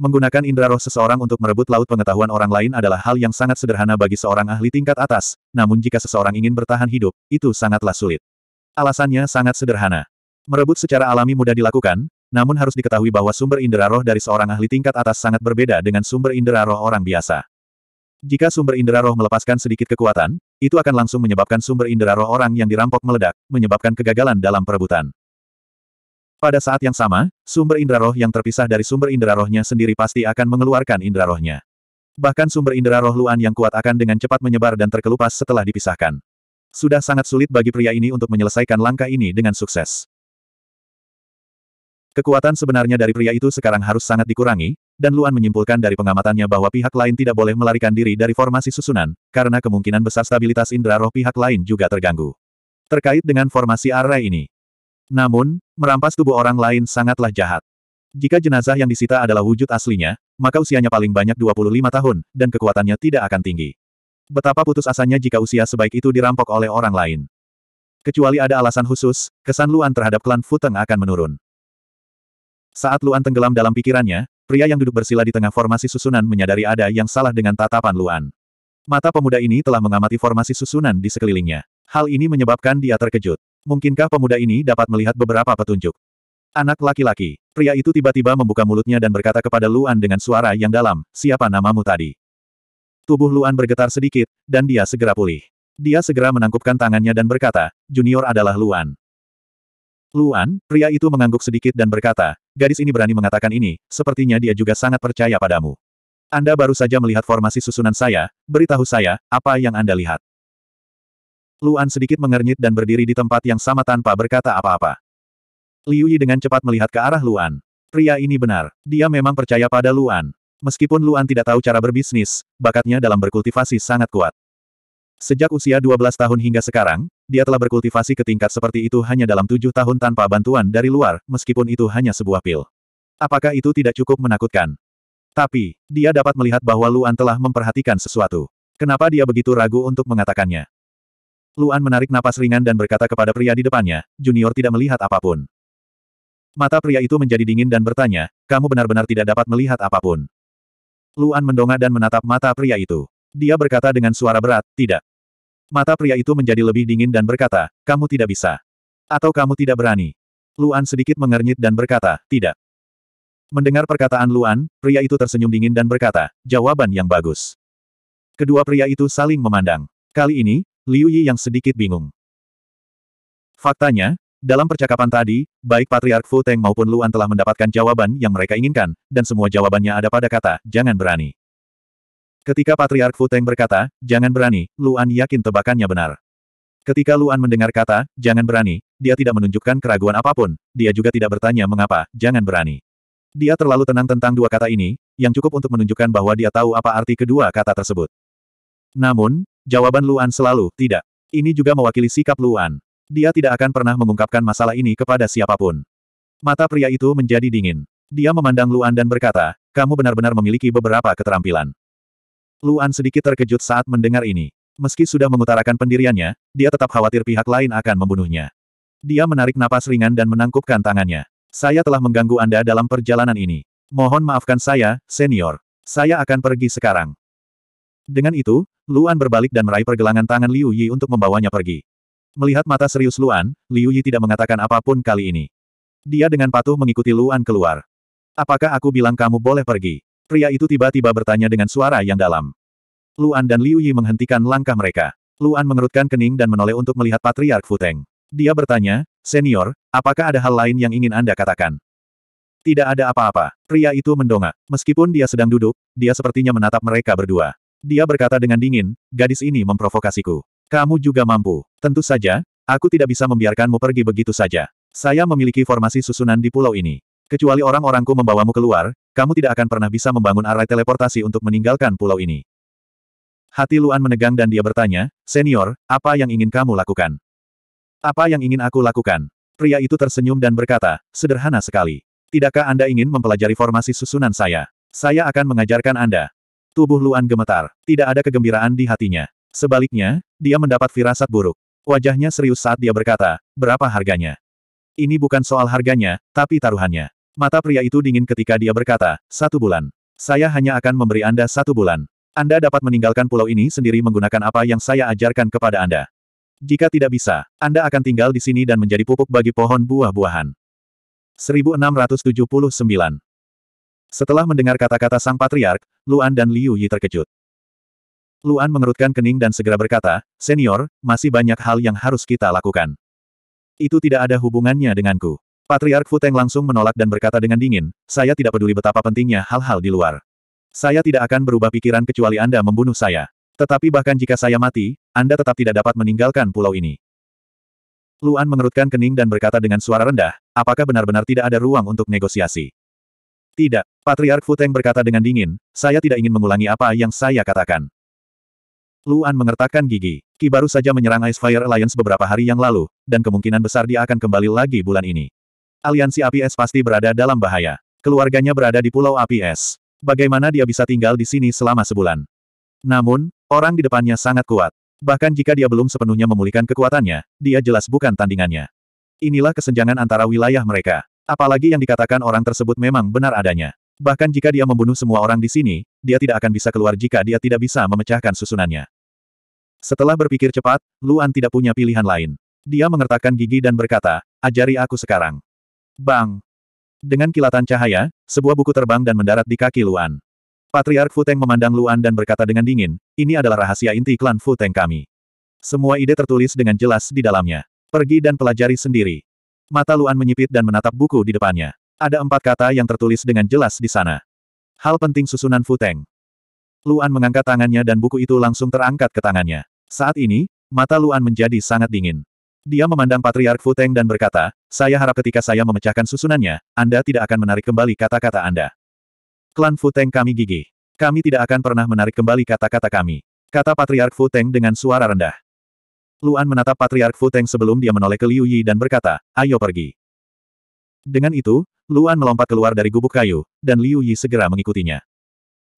Menggunakan indra roh seseorang untuk merebut laut pengetahuan orang lain adalah hal yang sangat sederhana bagi seorang ahli tingkat atas, namun jika seseorang ingin bertahan hidup, itu sangatlah sulit. Alasannya sangat sederhana. Merebut secara alami mudah dilakukan, namun harus diketahui bahwa sumber indera roh dari seorang ahli tingkat atas sangat berbeda dengan sumber indera roh orang biasa. Jika sumber indera roh melepaskan sedikit kekuatan, itu akan langsung menyebabkan sumber indera roh orang yang dirampok meledak, menyebabkan kegagalan dalam perebutan. Pada saat yang sama, sumber indera roh yang terpisah dari sumber indera rohnya sendiri pasti akan mengeluarkan indera rohnya. Bahkan sumber indera roh Luan yang kuat akan dengan cepat menyebar dan terkelupas setelah dipisahkan. Sudah sangat sulit bagi pria ini untuk menyelesaikan langkah ini dengan sukses. Kekuatan sebenarnya dari pria itu sekarang harus sangat dikurangi, dan Luan menyimpulkan dari pengamatannya bahwa pihak lain tidak boleh melarikan diri dari formasi susunan, karena kemungkinan besar stabilitas indera roh pihak lain juga terganggu. Terkait dengan formasi array ini. Namun, merampas tubuh orang lain sangatlah jahat. Jika jenazah yang disita adalah wujud aslinya, maka usianya paling banyak 25 tahun, dan kekuatannya tidak akan tinggi. Betapa putus asanya jika usia sebaik itu dirampok oleh orang lain. Kecuali ada alasan khusus, kesan Luan terhadap klan Futeng akan menurun. Saat Luan tenggelam dalam pikirannya, pria yang duduk bersila di tengah formasi susunan menyadari ada yang salah dengan tatapan Luan. Mata pemuda ini telah mengamati formasi susunan di sekelilingnya. Hal ini menyebabkan dia terkejut. Mungkinkah pemuda ini dapat melihat beberapa petunjuk? Anak laki-laki, pria itu tiba-tiba membuka mulutnya dan berkata kepada Luan dengan suara yang dalam, siapa namamu tadi? Tubuh Luan bergetar sedikit, dan dia segera pulih. Dia segera menangkupkan tangannya dan berkata, junior adalah Luan. Luan, pria itu mengangguk sedikit dan berkata, Gadis ini berani mengatakan ini, sepertinya dia juga sangat percaya padamu. Anda baru saja melihat formasi susunan saya, beritahu saya, apa yang Anda lihat. Luan sedikit mengernyit dan berdiri di tempat yang sama tanpa berkata apa-apa. Liu Yi dengan cepat melihat ke arah Luan. Pria ini benar, dia memang percaya pada Luan. Meskipun Luan tidak tahu cara berbisnis, bakatnya dalam berkultivasi sangat kuat. Sejak usia 12 tahun hingga sekarang, dia telah berkultivasi ke tingkat seperti itu hanya dalam tujuh tahun tanpa bantuan dari luar, meskipun itu hanya sebuah pil. Apakah itu tidak cukup menakutkan? Tapi, dia dapat melihat bahwa Luan telah memperhatikan sesuatu. Kenapa dia begitu ragu untuk mengatakannya? Luan menarik napas ringan dan berkata kepada pria di depannya, Junior tidak melihat apapun. Mata pria itu menjadi dingin dan bertanya, kamu benar-benar tidak dapat melihat apapun. Luan mendongak dan menatap mata pria itu. Dia berkata dengan suara berat, tidak. Mata pria itu menjadi lebih dingin dan berkata, kamu tidak bisa. Atau kamu tidak berani. Luan sedikit mengernyit dan berkata, tidak. Mendengar perkataan Luan, pria itu tersenyum dingin dan berkata, jawaban yang bagus. Kedua pria itu saling memandang. Kali ini, Liu Yi yang sedikit bingung. Faktanya, dalam percakapan tadi, baik Patriark Fu Teng maupun Luan telah mendapatkan jawaban yang mereka inginkan, dan semua jawabannya ada pada kata, jangan berani. Ketika Patriark Fu Teng berkata, jangan berani, Luan yakin tebakannya benar. Ketika Luan mendengar kata, jangan berani, dia tidak menunjukkan keraguan apapun, dia juga tidak bertanya mengapa, jangan berani. Dia terlalu tenang tentang dua kata ini, yang cukup untuk menunjukkan bahwa dia tahu apa arti kedua kata tersebut. Namun, jawaban Luan selalu, tidak. Ini juga mewakili sikap Luan. Dia tidak akan pernah mengungkapkan masalah ini kepada siapapun. Mata pria itu menjadi dingin. Dia memandang Luan dan berkata, kamu benar-benar memiliki beberapa keterampilan. Luan sedikit terkejut saat mendengar ini. Meski sudah mengutarakan pendiriannya, dia tetap khawatir pihak lain akan membunuhnya. Dia menarik napas ringan dan menangkupkan tangannya. Saya telah mengganggu Anda dalam perjalanan ini. Mohon maafkan saya, senior. Saya akan pergi sekarang. Dengan itu, Luan berbalik dan meraih pergelangan tangan Liu Yi untuk membawanya pergi. Melihat mata serius Luan, Liu Yi tidak mengatakan apapun kali ini. Dia dengan patuh mengikuti Luan keluar. Apakah aku bilang kamu boleh pergi? Pria itu tiba-tiba bertanya dengan suara yang dalam. Luan dan Liu Yi menghentikan langkah mereka. Luan mengerutkan kening dan menoleh untuk melihat Patriark Futeng. Dia bertanya, Senior, apakah ada hal lain yang ingin Anda katakan? Tidak ada apa-apa. Pria itu mendongak. Meskipun dia sedang duduk, dia sepertinya menatap mereka berdua. Dia berkata dengan dingin, gadis ini memprovokasiku. Kamu juga mampu. Tentu saja, aku tidak bisa membiarkanmu pergi begitu saja. Saya memiliki formasi susunan di pulau ini. Kecuali orang-orangku membawamu keluar, kamu tidak akan pernah bisa membangun arai teleportasi untuk meninggalkan pulau ini. Hati Luan menegang dan dia bertanya, Senior, apa yang ingin kamu lakukan? Apa yang ingin aku lakukan? Pria itu tersenyum dan berkata, sederhana sekali. Tidakkah Anda ingin mempelajari formasi susunan saya? Saya akan mengajarkan Anda. Tubuh Luan gemetar. Tidak ada kegembiraan di hatinya. Sebaliknya, dia mendapat firasat buruk. Wajahnya serius saat dia berkata, berapa harganya? Ini bukan soal harganya, tapi taruhannya. Mata pria itu dingin ketika dia berkata, satu bulan. Saya hanya akan memberi Anda satu bulan. Anda dapat meninggalkan pulau ini sendiri menggunakan apa yang saya ajarkan kepada Anda. Jika tidak bisa, Anda akan tinggal di sini dan menjadi pupuk bagi pohon buah-buahan. 1679 Setelah mendengar kata-kata sang patriark, Luan dan Liu Yi terkejut. Luan mengerutkan kening dan segera berkata, Senior, masih banyak hal yang harus kita lakukan. Itu tidak ada hubungannya denganku. Patriark Futeng langsung menolak dan berkata dengan dingin, saya tidak peduli betapa pentingnya hal-hal di luar. Saya tidak akan berubah pikiran kecuali Anda membunuh saya. Tetapi bahkan jika saya mati, Anda tetap tidak dapat meninggalkan pulau ini. Luan mengerutkan kening dan berkata dengan suara rendah, apakah benar-benar tidak ada ruang untuk negosiasi? Tidak, Patriark Futeng berkata dengan dingin, saya tidak ingin mengulangi apa yang saya katakan. Luan mengertakkan gigi. Ki baru saja menyerang Ice Fire Alliance beberapa hari yang lalu, dan kemungkinan besar dia akan kembali lagi bulan ini aliansi api es pasti berada dalam bahaya. Keluarganya berada di pulau api es. Bagaimana dia bisa tinggal di sini selama sebulan? Namun, orang di depannya sangat kuat. Bahkan jika dia belum sepenuhnya memulihkan kekuatannya, dia jelas bukan tandingannya. Inilah kesenjangan antara wilayah mereka. Apalagi yang dikatakan orang tersebut memang benar adanya. Bahkan jika dia membunuh semua orang di sini, dia tidak akan bisa keluar jika dia tidak bisa memecahkan susunannya. Setelah berpikir cepat, Luan tidak punya pilihan lain. Dia mengertakkan gigi dan berkata, ajari aku sekarang. Bang! Dengan kilatan cahaya, sebuah buku terbang dan mendarat di kaki Luan. Patriark Futeng memandang Luan dan berkata dengan dingin, ini adalah rahasia inti klan Futeng kami. Semua ide tertulis dengan jelas di dalamnya. Pergi dan pelajari sendiri. Mata Luan menyipit dan menatap buku di depannya. Ada empat kata yang tertulis dengan jelas di sana. Hal penting susunan Futeng. Luan mengangkat tangannya dan buku itu langsung terangkat ke tangannya. Saat ini, mata Luan menjadi sangat dingin. Dia memandang Patriark Futeng dan berkata, saya harap ketika saya memecahkan susunannya, Anda tidak akan menarik kembali kata-kata Anda. Klan Futeng kami gigi. Kami tidak akan pernah menarik kembali kata-kata kami. Kata Patriark Futeng dengan suara rendah. Luan menatap Patriark Futeng sebelum dia menoleh ke Liu Yi dan berkata, ayo pergi. Dengan itu, Luan melompat keluar dari gubuk kayu, dan Liu Yi segera mengikutinya.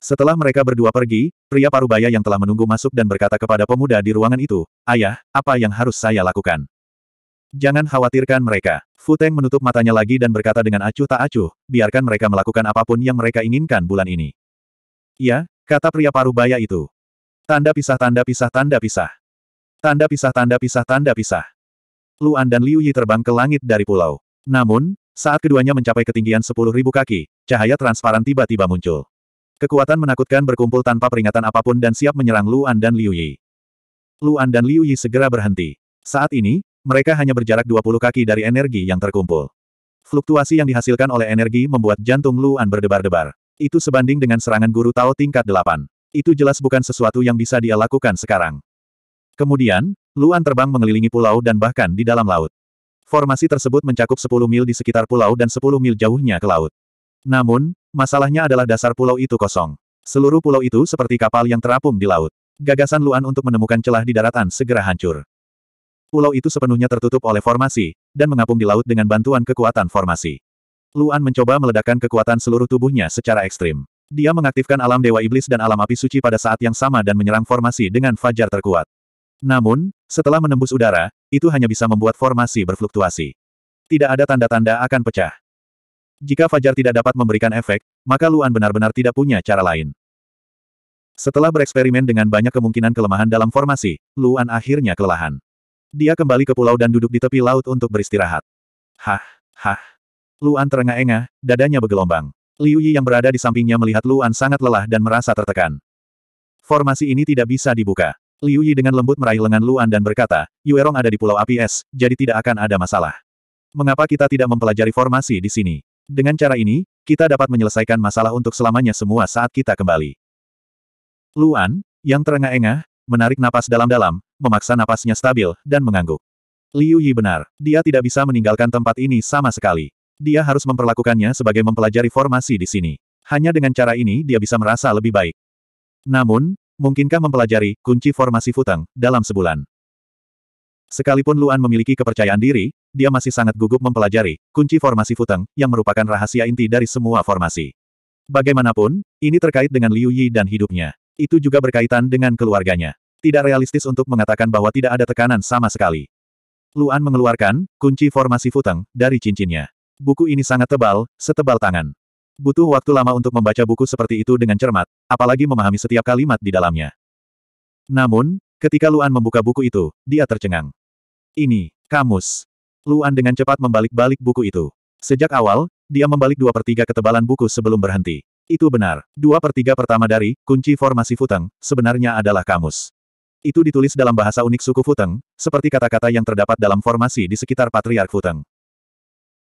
Setelah mereka berdua pergi, pria parubaya yang telah menunggu masuk dan berkata kepada pemuda di ruangan itu, Ayah, apa yang harus saya lakukan? Jangan khawatirkan mereka. Fu Teng menutup matanya lagi dan berkata dengan acuh tak acuh, biarkan mereka melakukan apapun yang mereka inginkan bulan ini. Ya, kata pria paruh baya itu. Tanda pisah tanda pisah tanda pisah. Tanda pisah tanda pisah tanda pisah. Luan dan Liu Yi terbang ke langit dari pulau. Namun, saat keduanya mencapai ketinggian sepuluh ribu kaki, cahaya transparan tiba-tiba muncul. Kekuatan menakutkan berkumpul tanpa peringatan apapun dan siap menyerang Luan dan Liu Yi. Luan dan Liu Yi segera berhenti. Saat ini, mereka hanya berjarak 20 kaki dari energi yang terkumpul. Fluktuasi yang dihasilkan oleh energi membuat jantung Luan berdebar-debar. Itu sebanding dengan serangan guru Tao tingkat 8. Itu jelas bukan sesuatu yang bisa dia lakukan sekarang. Kemudian, Luan terbang mengelilingi pulau dan bahkan di dalam laut. Formasi tersebut mencakup 10 mil di sekitar pulau dan 10 mil jauhnya ke laut. Namun, masalahnya adalah dasar pulau itu kosong. Seluruh pulau itu seperti kapal yang terapung di laut. Gagasan Luan untuk menemukan celah di daratan segera hancur. Pulau itu sepenuhnya tertutup oleh formasi, dan mengapung di laut dengan bantuan kekuatan formasi. Luan mencoba meledakkan kekuatan seluruh tubuhnya secara ekstrim. Dia mengaktifkan alam Dewa Iblis dan alam api suci pada saat yang sama dan menyerang formasi dengan fajar terkuat. Namun, setelah menembus udara, itu hanya bisa membuat formasi berfluktuasi. Tidak ada tanda-tanda akan pecah. Jika fajar tidak dapat memberikan efek, maka Luan benar-benar tidak punya cara lain. Setelah bereksperimen dengan banyak kemungkinan kelemahan dalam formasi, Luan akhirnya kelelahan. Dia kembali ke pulau dan duduk di tepi laut untuk beristirahat. Hah, hah. Luan terengah-engah, dadanya bergelombang. Liu Yi yang berada di sampingnya melihat Luan sangat lelah dan merasa tertekan. Formasi ini tidak bisa dibuka. Liu Yi dengan lembut meraih lengan Luan dan berkata, Yuerong ada di Pulau Api Es, jadi tidak akan ada masalah. Mengapa kita tidak mempelajari formasi di sini? Dengan cara ini, kita dapat menyelesaikan masalah untuk selamanya semua saat kita kembali. Luan, yang terengah-engah, menarik napas dalam-dalam, memaksa napasnya stabil, dan mengangguk. Liu Yi benar, dia tidak bisa meninggalkan tempat ini sama sekali. Dia harus memperlakukannya sebagai mempelajari formasi di sini. Hanya dengan cara ini dia bisa merasa lebih baik. Namun, mungkinkah mempelajari kunci formasi Futeng dalam sebulan? Sekalipun Luan memiliki kepercayaan diri, dia masih sangat gugup mempelajari kunci formasi Futeng yang merupakan rahasia inti dari semua formasi. Bagaimanapun, ini terkait dengan Liu Yi dan hidupnya. Itu juga berkaitan dengan keluarganya. Tidak realistis untuk mengatakan bahwa tidak ada tekanan sama sekali. Luan mengeluarkan kunci formasi Futeng dari cincinnya. Buku ini sangat tebal, setebal tangan. Butuh waktu lama untuk membaca buku seperti itu dengan cermat, apalagi memahami setiap kalimat di dalamnya. Namun, ketika Luan membuka buku itu, dia tercengang. Ini, kamus. Luan dengan cepat membalik-balik buku itu. Sejak awal, dia membalik dua per tiga ketebalan buku sebelum berhenti. Itu benar. Dua per tiga pertama dari, kunci formasi Futeng, sebenarnya adalah kamus. Itu ditulis dalam bahasa unik suku Futeng, seperti kata-kata yang terdapat dalam formasi di sekitar Patriark Futeng.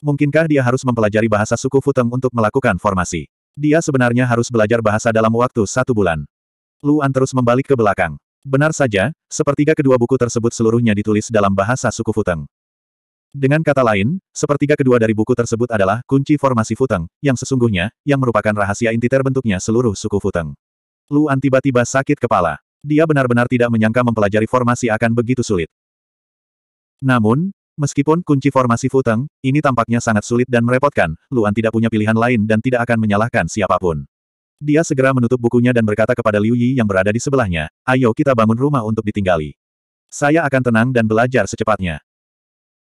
Mungkinkah dia harus mempelajari bahasa suku Futeng untuk melakukan formasi? Dia sebenarnya harus belajar bahasa dalam waktu satu bulan. Luan terus membalik ke belakang. Benar saja, sepertiga kedua buku tersebut seluruhnya ditulis dalam bahasa suku Futeng. Dengan kata lain, sepertiga kedua dari buku tersebut adalah kunci formasi Futeng, yang sesungguhnya, yang merupakan rahasia inti terbentuknya seluruh suku Futeng. Luan tiba-tiba sakit kepala. Dia benar-benar tidak menyangka mempelajari formasi akan begitu sulit. Namun, meskipun kunci formasi Futeng, ini tampaknya sangat sulit dan merepotkan, Luan tidak punya pilihan lain dan tidak akan menyalahkan siapapun. Dia segera menutup bukunya dan berkata kepada Liu Yi yang berada di sebelahnya, ayo kita bangun rumah untuk ditinggali. Saya akan tenang dan belajar secepatnya.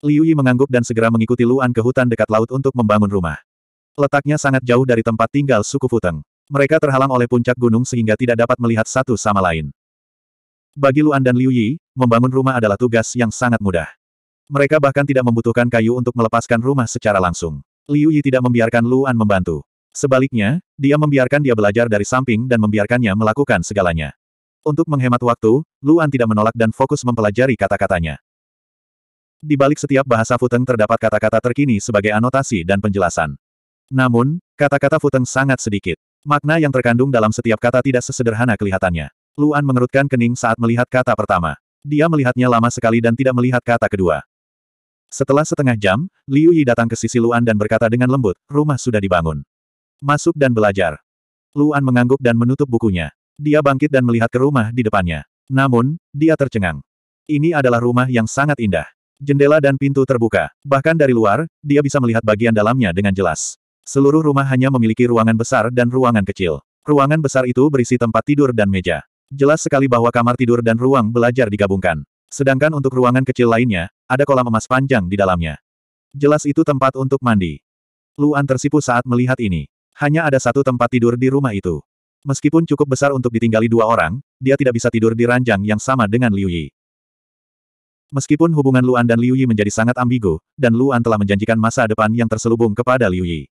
Liu Yi mengangguk dan segera mengikuti Luan ke hutan dekat laut untuk membangun rumah. Letaknya sangat jauh dari tempat tinggal suku Futeng. Mereka terhalang oleh puncak gunung sehingga tidak dapat melihat satu sama lain. Bagi Luan dan Liu Yi, membangun rumah adalah tugas yang sangat mudah. Mereka bahkan tidak membutuhkan kayu untuk melepaskan rumah secara langsung. Liu Yi tidak membiarkan Luan membantu. Sebaliknya, dia membiarkan dia belajar dari samping dan membiarkannya melakukan segalanya. Untuk menghemat waktu, Luan tidak menolak dan fokus mempelajari kata-katanya. Di balik setiap bahasa Futeng terdapat kata-kata terkini sebagai anotasi dan penjelasan. Namun, kata-kata Futeng sangat sedikit. Makna yang terkandung dalam setiap kata tidak sesederhana kelihatannya. Luan mengerutkan kening saat melihat kata pertama. Dia melihatnya lama sekali dan tidak melihat kata kedua. Setelah setengah jam, Liu Yi datang ke sisi Luan dan berkata dengan lembut, rumah sudah dibangun. Masuk dan belajar. Luan mengangguk dan menutup bukunya. Dia bangkit dan melihat ke rumah di depannya. Namun, dia tercengang. Ini adalah rumah yang sangat indah jendela dan pintu terbuka. Bahkan dari luar, dia bisa melihat bagian dalamnya dengan jelas. Seluruh rumah hanya memiliki ruangan besar dan ruangan kecil. Ruangan besar itu berisi tempat tidur dan meja. Jelas sekali bahwa kamar tidur dan ruang belajar digabungkan. Sedangkan untuk ruangan kecil lainnya, ada kolam emas panjang di dalamnya. Jelas itu tempat untuk mandi. Luan tersipu saat melihat ini. Hanya ada satu tempat tidur di rumah itu. Meskipun cukup besar untuk ditinggali dua orang, dia tidak bisa tidur di ranjang yang sama dengan Liu Yi. Meskipun hubungan Luan dan Liu Yi menjadi sangat ambigu, dan Luan telah menjanjikan masa depan yang terselubung kepada Liu Yi.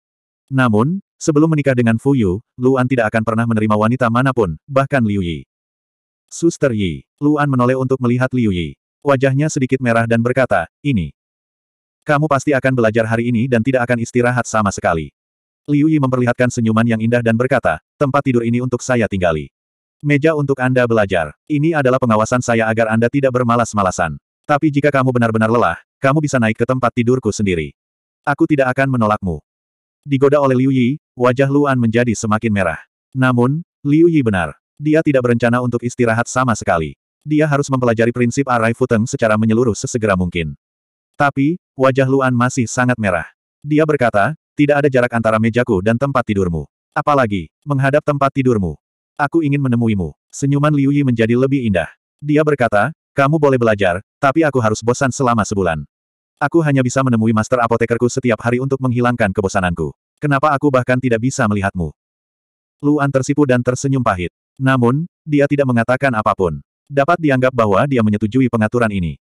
Namun, sebelum menikah dengan Fu Yu, Luan tidak akan pernah menerima wanita manapun, bahkan Liu Yi. Suster Yi, Luan menoleh untuk melihat Liu Yi. Wajahnya sedikit merah dan berkata, ini. Kamu pasti akan belajar hari ini dan tidak akan istirahat sama sekali. Liu Yi memperlihatkan senyuman yang indah dan berkata, tempat tidur ini untuk saya tinggali. Meja untuk Anda belajar. Ini adalah pengawasan saya agar Anda tidak bermalas-malasan. Tapi jika kamu benar-benar lelah, kamu bisa naik ke tempat tidurku sendiri. Aku tidak akan menolakmu. Digoda oleh Liu Yi, wajah Luan menjadi semakin merah. Namun, Liu Yi benar. Dia tidak berencana untuk istirahat sama sekali. Dia harus mempelajari prinsip arai futeng secara menyeluruh sesegera mungkin. Tapi, wajah Luan masih sangat merah. Dia berkata, tidak ada jarak antara mejaku dan tempat tidurmu. Apalagi, menghadap tempat tidurmu. Aku ingin menemuimu. Senyuman Liu Yi menjadi lebih indah. Dia berkata, kamu boleh belajar, tapi aku harus bosan selama sebulan. Aku hanya bisa menemui master apotekerku setiap hari untuk menghilangkan kebosananku. Kenapa aku bahkan tidak bisa melihatmu? Luan tersipu dan tersenyum pahit. Namun, dia tidak mengatakan apapun. Dapat dianggap bahwa dia menyetujui pengaturan ini.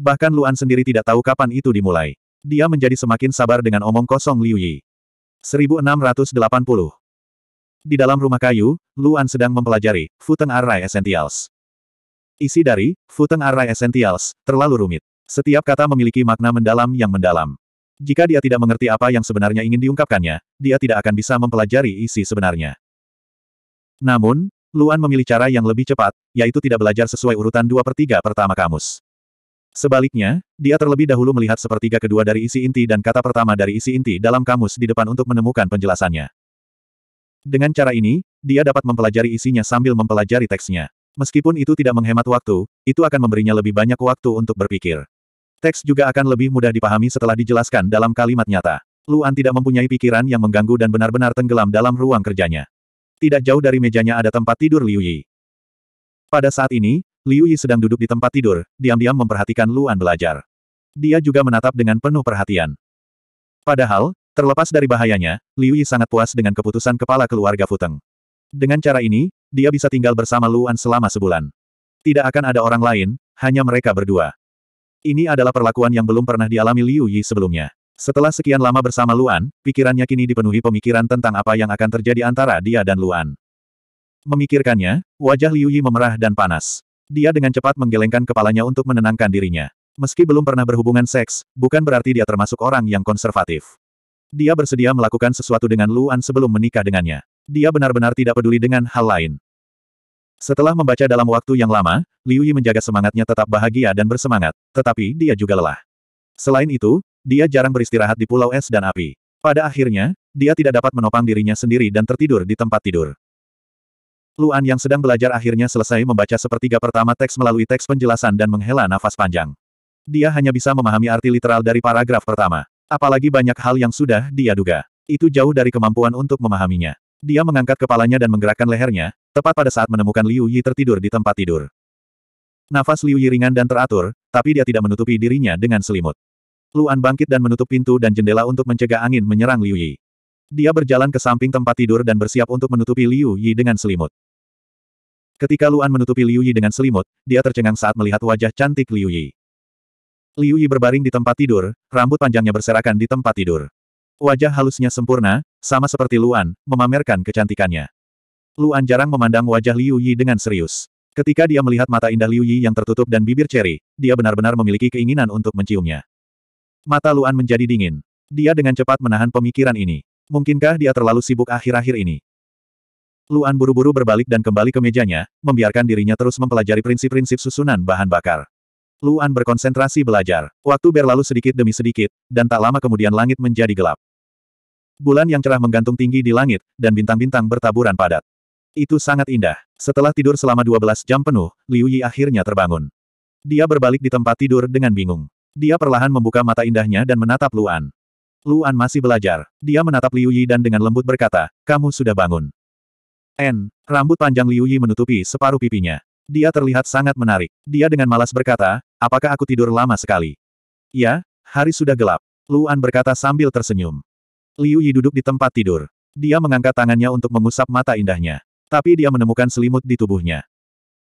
Bahkan Luan sendiri tidak tahu kapan itu dimulai. Dia menjadi semakin sabar dengan omong kosong Liu Yi. 1680 Di dalam rumah kayu, Luan sedang mempelajari Futeng Arai Essentials. Isi dari, Futeng arai Essentials, terlalu rumit. Setiap kata memiliki makna mendalam yang mendalam. Jika dia tidak mengerti apa yang sebenarnya ingin diungkapkannya, dia tidak akan bisa mempelajari isi sebenarnya. Namun, Luan memilih cara yang lebih cepat, yaitu tidak belajar sesuai urutan 2 per 3 pertama kamus. Sebaliknya, dia terlebih dahulu melihat sepertiga kedua dari isi inti dan kata pertama dari isi inti dalam kamus di depan untuk menemukan penjelasannya. Dengan cara ini, dia dapat mempelajari isinya sambil mempelajari teksnya. Meskipun itu tidak menghemat waktu, itu akan memberinya lebih banyak waktu untuk berpikir. Teks juga akan lebih mudah dipahami setelah dijelaskan dalam kalimat nyata. Luan tidak mempunyai pikiran yang mengganggu dan benar-benar tenggelam dalam ruang kerjanya. Tidak jauh dari mejanya ada tempat tidur Liu Yi. Pada saat ini, Liu Yi sedang duduk di tempat tidur, diam-diam memperhatikan Luan belajar. Dia juga menatap dengan penuh perhatian. Padahal, terlepas dari bahayanya, Liu Yi sangat puas dengan keputusan kepala keluarga Futeng. Dengan cara ini, dia bisa tinggal bersama Luan selama sebulan. Tidak akan ada orang lain, hanya mereka berdua. Ini adalah perlakuan yang belum pernah dialami Liu Yi sebelumnya. Setelah sekian lama bersama Luan, pikirannya kini dipenuhi pemikiran tentang apa yang akan terjadi antara dia dan Luan. Memikirkannya, wajah Liu Yi memerah dan panas. Dia dengan cepat menggelengkan kepalanya untuk menenangkan dirinya. Meski belum pernah berhubungan seks, bukan berarti dia termasuk orang yang konservatif. Dia bersedia melakukan sesuatu dengan Luan sebelum menikah dengannya. Dia benar-benar tidak peduli dengan hal lain. Setelah membaca dalam waktu yang lama, Liu Yi menjaga semangatnya tetap bahagia dan bersemangat, tetapi dia juga lelah. Selain itu, dia jarang beristirahat di Pulau Es dan Api. Pada akhirnya, dia tidak dapat menopang dirinya sendiri dan tertidur di tempat tidur. Luan yang sedang belajar akhirnya selesai membaca sepertiga pertama teks melalui teks penjelasan dan menghela nafas panjang. Dia hanya bisa memahami arti literal dari paragraf pertama. Apalagi banyak hal yang sudah dia duga. Itu jauh dari kemampuan untuk memahaminya. Dia mengangkat kepalanya dan menggerakkan lehernya, tepat pada saat menemukan Liu Yi tertidur di tempat tidur. Nafas Liu Yi ringan dan teratur, tapi dia tidak menutupi dirinya dengan selimut. Luan bangkit dan menutup pintu dan jendela untuk mencegah angin menyerang Liu Yi. Dia berjalan ke samping tempat tidur dan bersiap untuk menutupi Liu Yi dengan selimut. Ketika Luan menutupi Liu Yi dengan selimut, dia tercengang saat melihat wajah cantik Liu Yi. Liu Yi berbaring di tempat tidur, rambut panjangnya berserakan di tempat tidur. Wajah halusnya sempurna, sama seperti Luan, memamerkan kecantikannya. Luan jarang memandang wajah Liu Yi dengan serius. Ketika dia melihat mata indah Liu Yi yang tertutup dan bibir ceri, dia benar-benar memiliki keinginan untuk menciumnya. Mata Luan menjadi dingin. Dia dengan cepat menahan pemikiran ini. Mungkinkah dia terlalu sibuk akhir-akhir ini? Luan buru-buru berbalik dan kembali ke mejanya, membiarkan dirinya terus mempelajari prinsip-prinsip susunan bahan bakar. Luan berkonsentrasi belajar. Waktu berlalu sedikit demi sedikit, dan tak lama kemudian langit menjadi gelap. Bulan yang cerah menggantung tinggi di langit, dan bintang-bintang bertaburan padat. Itu sangat indah. Setelah tidur selama 12 jam penuh, Liu Yi akhirnya terbangun. Dia berbalik di tempat tidur dengan bingung. Dia perlahan membuka mata indahnya dan menatap Luan. Luan masih belajar. Dia menatap Liu Yi dan dengan lembut berkata, kamu sudah bangun. N. Rambut panjang Liu Yi menutupi separuh pipinya. Dia terlihat sangat menarik. Dia dengan malas berkata, apakah aku tidur lama sekali? Ya, hari sudah gelap. Luan berkata sambil tersenyum. Liu Yi duduk di tempat tidur. Dia mengangkat tangannya untuk mengusap mata indahnya. Tapi dia menemukan selimut di tubuhnya.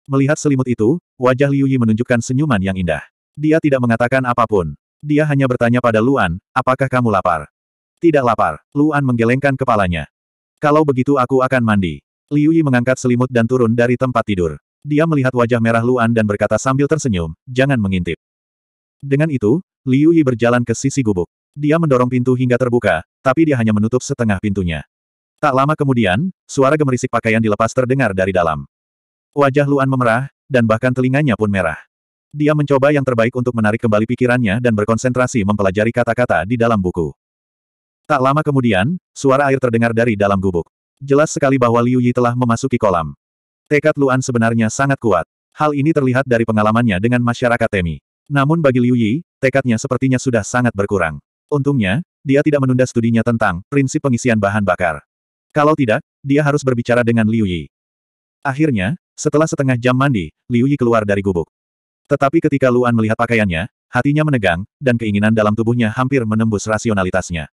Melihat selimut itu, wajah Liu Yi menunjukkan senyuman yang indah. Dia tidak mengatakan apapun. Dia hanya bertanya pada Luan, apakah kamu lapar? Tidak lapar. Luan menggelengkan kepalanya. Kalau begitu aku akan mandi. Liu Yi mengangkat selimut dan turun dari tempat tidur. Dia melihat wajah merah Luan dan berkata sambil tersenyum, jangan mengintip. Dengan itu, Liu Yi berjalan ke sisi gubuk. Dia mendorong pintu hingga terbuka, tapi dia hanya menutup setengah pintunya. Tak lama kemudian, suara gemerisik pakaian dilepas terdengar dari dalam. Wajah Luan memerah, dan bahkan telinganya pun merah. Dia mencoba yang terbaik untuk menarik kembali pikirannya dan berkonsentrasi mempelajari kata-kata di dalam buku. Tak lama kemudian, suara air terdengar dari dalam gubuk. Jelas sekali bahwa Liu Yi telah memasuki kolam. Tekad Luan sebenarnya sangat kuat. Hal ini terlihat dari pengalamannya dengan masyarakat Temi. Namun bagi Liu Yi, tekadnya sepertinya sudah sangat berkurang. Untungnya, dia tidak menunda studinya tentang prinsip pengisian bahan bakar. Kalau tidak, dia harus berbicara dengan Liu Yi. Akhirnya, setelah setengah jam mandi, Liu Yi keluar dari gubuk. Tetapi ketika Luan melihat pakaiannya, hatinya menegang, dan keinginan dalam tubuhnya hampir menembus rasionalitasnya.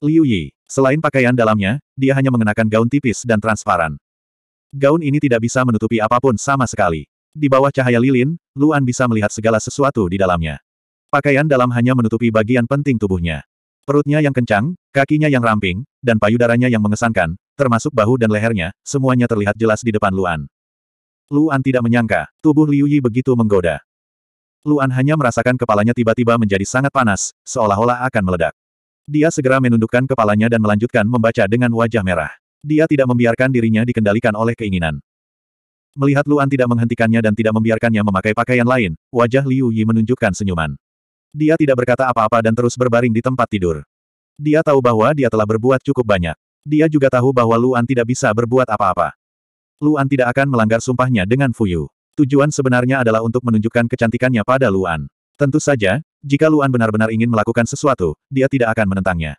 Liu Yi, selain pakaian dalamnya, dia hanya mengenakan gaun tipis dan transparan. Gaun ini tidak bisa menutupi apapun sama sekali. Di bawah cahaya lilin, Luan bisa melihat segala sesuatu di dalamnya. Pakaian dalam hanya menutupi bagian penting tubuhnya. Perutnya yang kencang, kakinya yang ramping, dan payudaranya yang mengesankan, termasuk bahu dan lehernya, semuanya terlihat jelas di depan Luan. Luan tidak menyangka, tubuh Liu Yi begitu menggoda. Luan hanya merasakan kepalanya tiba-tiba menjadi sangat panas, seolah-olah akan meledak. Dia segera menundukkan kepalanya dan melanjutkan membaca dengan wajah merah. Dia tidak membiarkan dirinya dikendalikan oleh keinginan. Melihat Luan tidak menghentikannya dan tidak membiarkannya memakai pakaian lain, wajah Liu Yi menunjukkan senyuman. Dia tidak berkata apa-apa dan terus berbaring di tempat tidur. Dia tahu bahwa dia telah berbuat cukup banyak. Dia juga tahu bahwa Luan tidak bisa berbuat apa-apa. Luan tidak akan melanggar sumpahnya dengan Fuyu. Tujuan sebenarnya adalah untuk menunjukkan kecantikannya pada Luan. Tentu saja, jika Luan benar-benar ingin melakukan sesuatu, dia tidak akan menentangnya.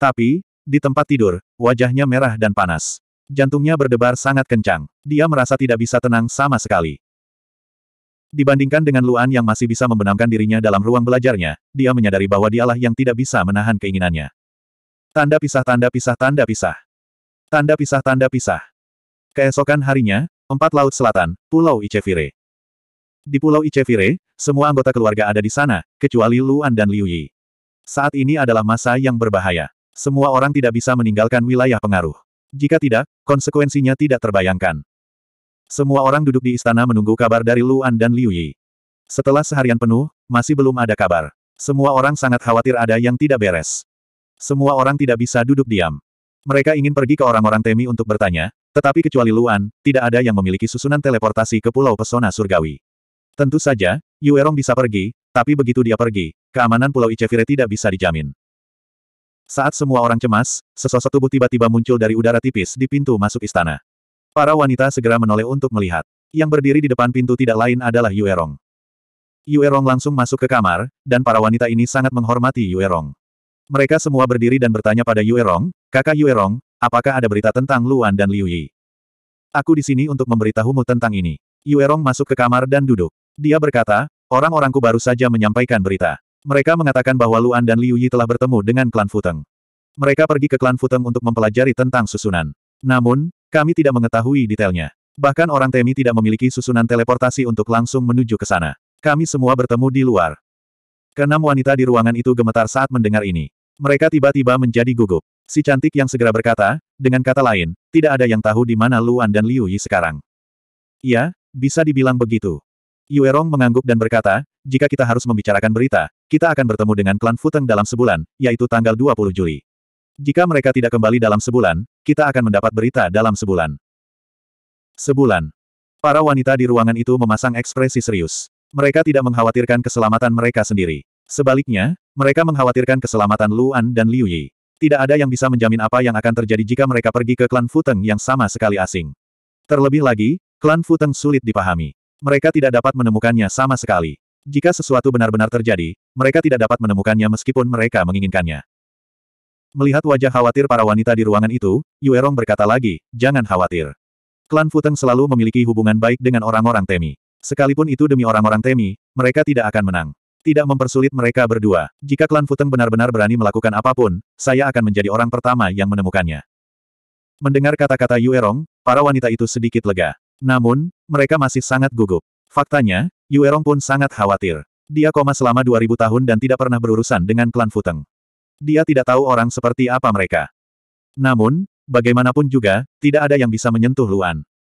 Tapi, di tempat tidur, wajahnya merah dan panas. Jantungnya berdebar sangat kencang. Dia merasa tidak bisa tenang sama sekali. Dibandingkan dengan Luan yang masih bisa membenamkan dirinya dalam ruang belajarnya, dia menyadari bahwa dialah yang tidak bisa menahan keinginannya. Tanda pisah tanda pisah tanda pisah. Tanda pisah tanda pisah. Keesokan harinya, empat laut selatan, Pulau Icevire. Di Pulau Icevire, semua anggota keluarga ada di sana, kecuali Luan dan Liu Yi. Saat ini adalah masa yang berbahaya. Semua orang tidak bisa meninggalkan wilayah pengaruh. Jika tidak, konsekuensinya tidak terbayangkan. Semua orang duduk di istana menunggu kabar dari Luan dan Liu Yi. Setelah seharian penuh, masih belum ada kabar. Semua orang sangat khawatir ada yang tidak beres. Semua orang tidak bisa duduk diam. Mereka ingin pergi ke orang-orang Temi untuk bertanya, tetapi kecuali Luan, tidak ada yang memiliki susunan teleportasi ke Pulau Pesona Surgawi. Tentu saja, Yuerong bisa pergi, tapi begitu dia pergi, keamanan Pulau Icevire tidak bisa dijamin. Saat semua orang cemas, sesosok tubuh tiba-tiba muncul dari udara tipis di pintu masuk istana. Para wanita segera menoleh untuk melihat. Yang berdiri di depan pintu tidak lain adalah Yuerong. Yuerong langsung masuk ke kamar, dan para wanita ini sangat menghormati Yuerong. Mereka semua berdiri dan bertanya pada Yuerong, kakak Yuerong, apakah ada berita tentang Luan dan Liu Yi? Aku di sini untuk memberitahumu tentang ini. Yuerong masuk ke kamar dan duduk. Dia berkata, orang-orangku baru saja menyampaikan berita. Mereka mengatakan bahwa Luan dan Liu Yi telah bertemu dengan klan Futeng. Mereka pergi ke klan Futeng untuk mempelajari tentang susunan. Namun, kami tidak mengetahui detailnya. Bahkan orang Temi tidak memiliki susunan teleportasi untuk langsung menuju ke sana. Kami semua bertemu di luar. Keenam wanita di ruangan itu gemetar saat mendengar ini. Mereka tiba-tiba menjadi gugup. Si cantik yang segera berkata, dengan kata lain, tidak ada yang tahu di mana Luan dan Liu Yi sekarang. Ya, bisa dibilang begitu. Yuerong mengangguk dan berkata, jika kita harus membicarakan berita, kita akan bertemu dengan klan Futeng dalam sebulan, yaitu tanggal 20 Juli. Jika mereka tidak kembali dalam sebulan, kita akan mendapat berita dalam sebulan. Sebulan. Para wanita di ruangan itu memasang ekspresi serius. Mereka tidak mengkhawatirkan keselamatan mereka sendiri. Sebaliknya, mereka mengkhawatirkan keselamatan Luan dan Liu Yi. Tidak ada yang bisa menjamin apa yang akan terjadi jika mereka pergi ke klan Futeng yang sama sekali asing. Terlebih lagi, klan Futeng sulit dipahami. Mereka tidak dapat menemukannya sama sekali. Jika sesuatu benar-benar terjadi, mereka tidak dapat menemukannya meskipun mereka menginginkannya. Melihat wajah khawatir para wanita di ruangan itu, Yuerong berkata lagi, jangan khawatir. Klan Futeng selalu memiliki hubungan baik dengan orang-orang Temi. Sekalipun itu demi orang-orang Temi, mereka tidak akan menang. Tidak mempersulit mereka berdua. Jika klan Futeng benar-benar berani melakukan apapun, saya akan menjadi orang pertama yang menemukannya. Mendengar kata-kata Yuerong, para wanita itu sedikit lega. Namun, mereka masih sangat gugup. Faktanya, Yuerong pun sangat khawatir. Dia koma selama 2000 tahun dan tidak pernah berurusan dengan klan Futeng. Dia tidak tahu orang seperti apa mereka. Namun, bagaimanapun juga, tidak ada yang bisa menyentuh Luan.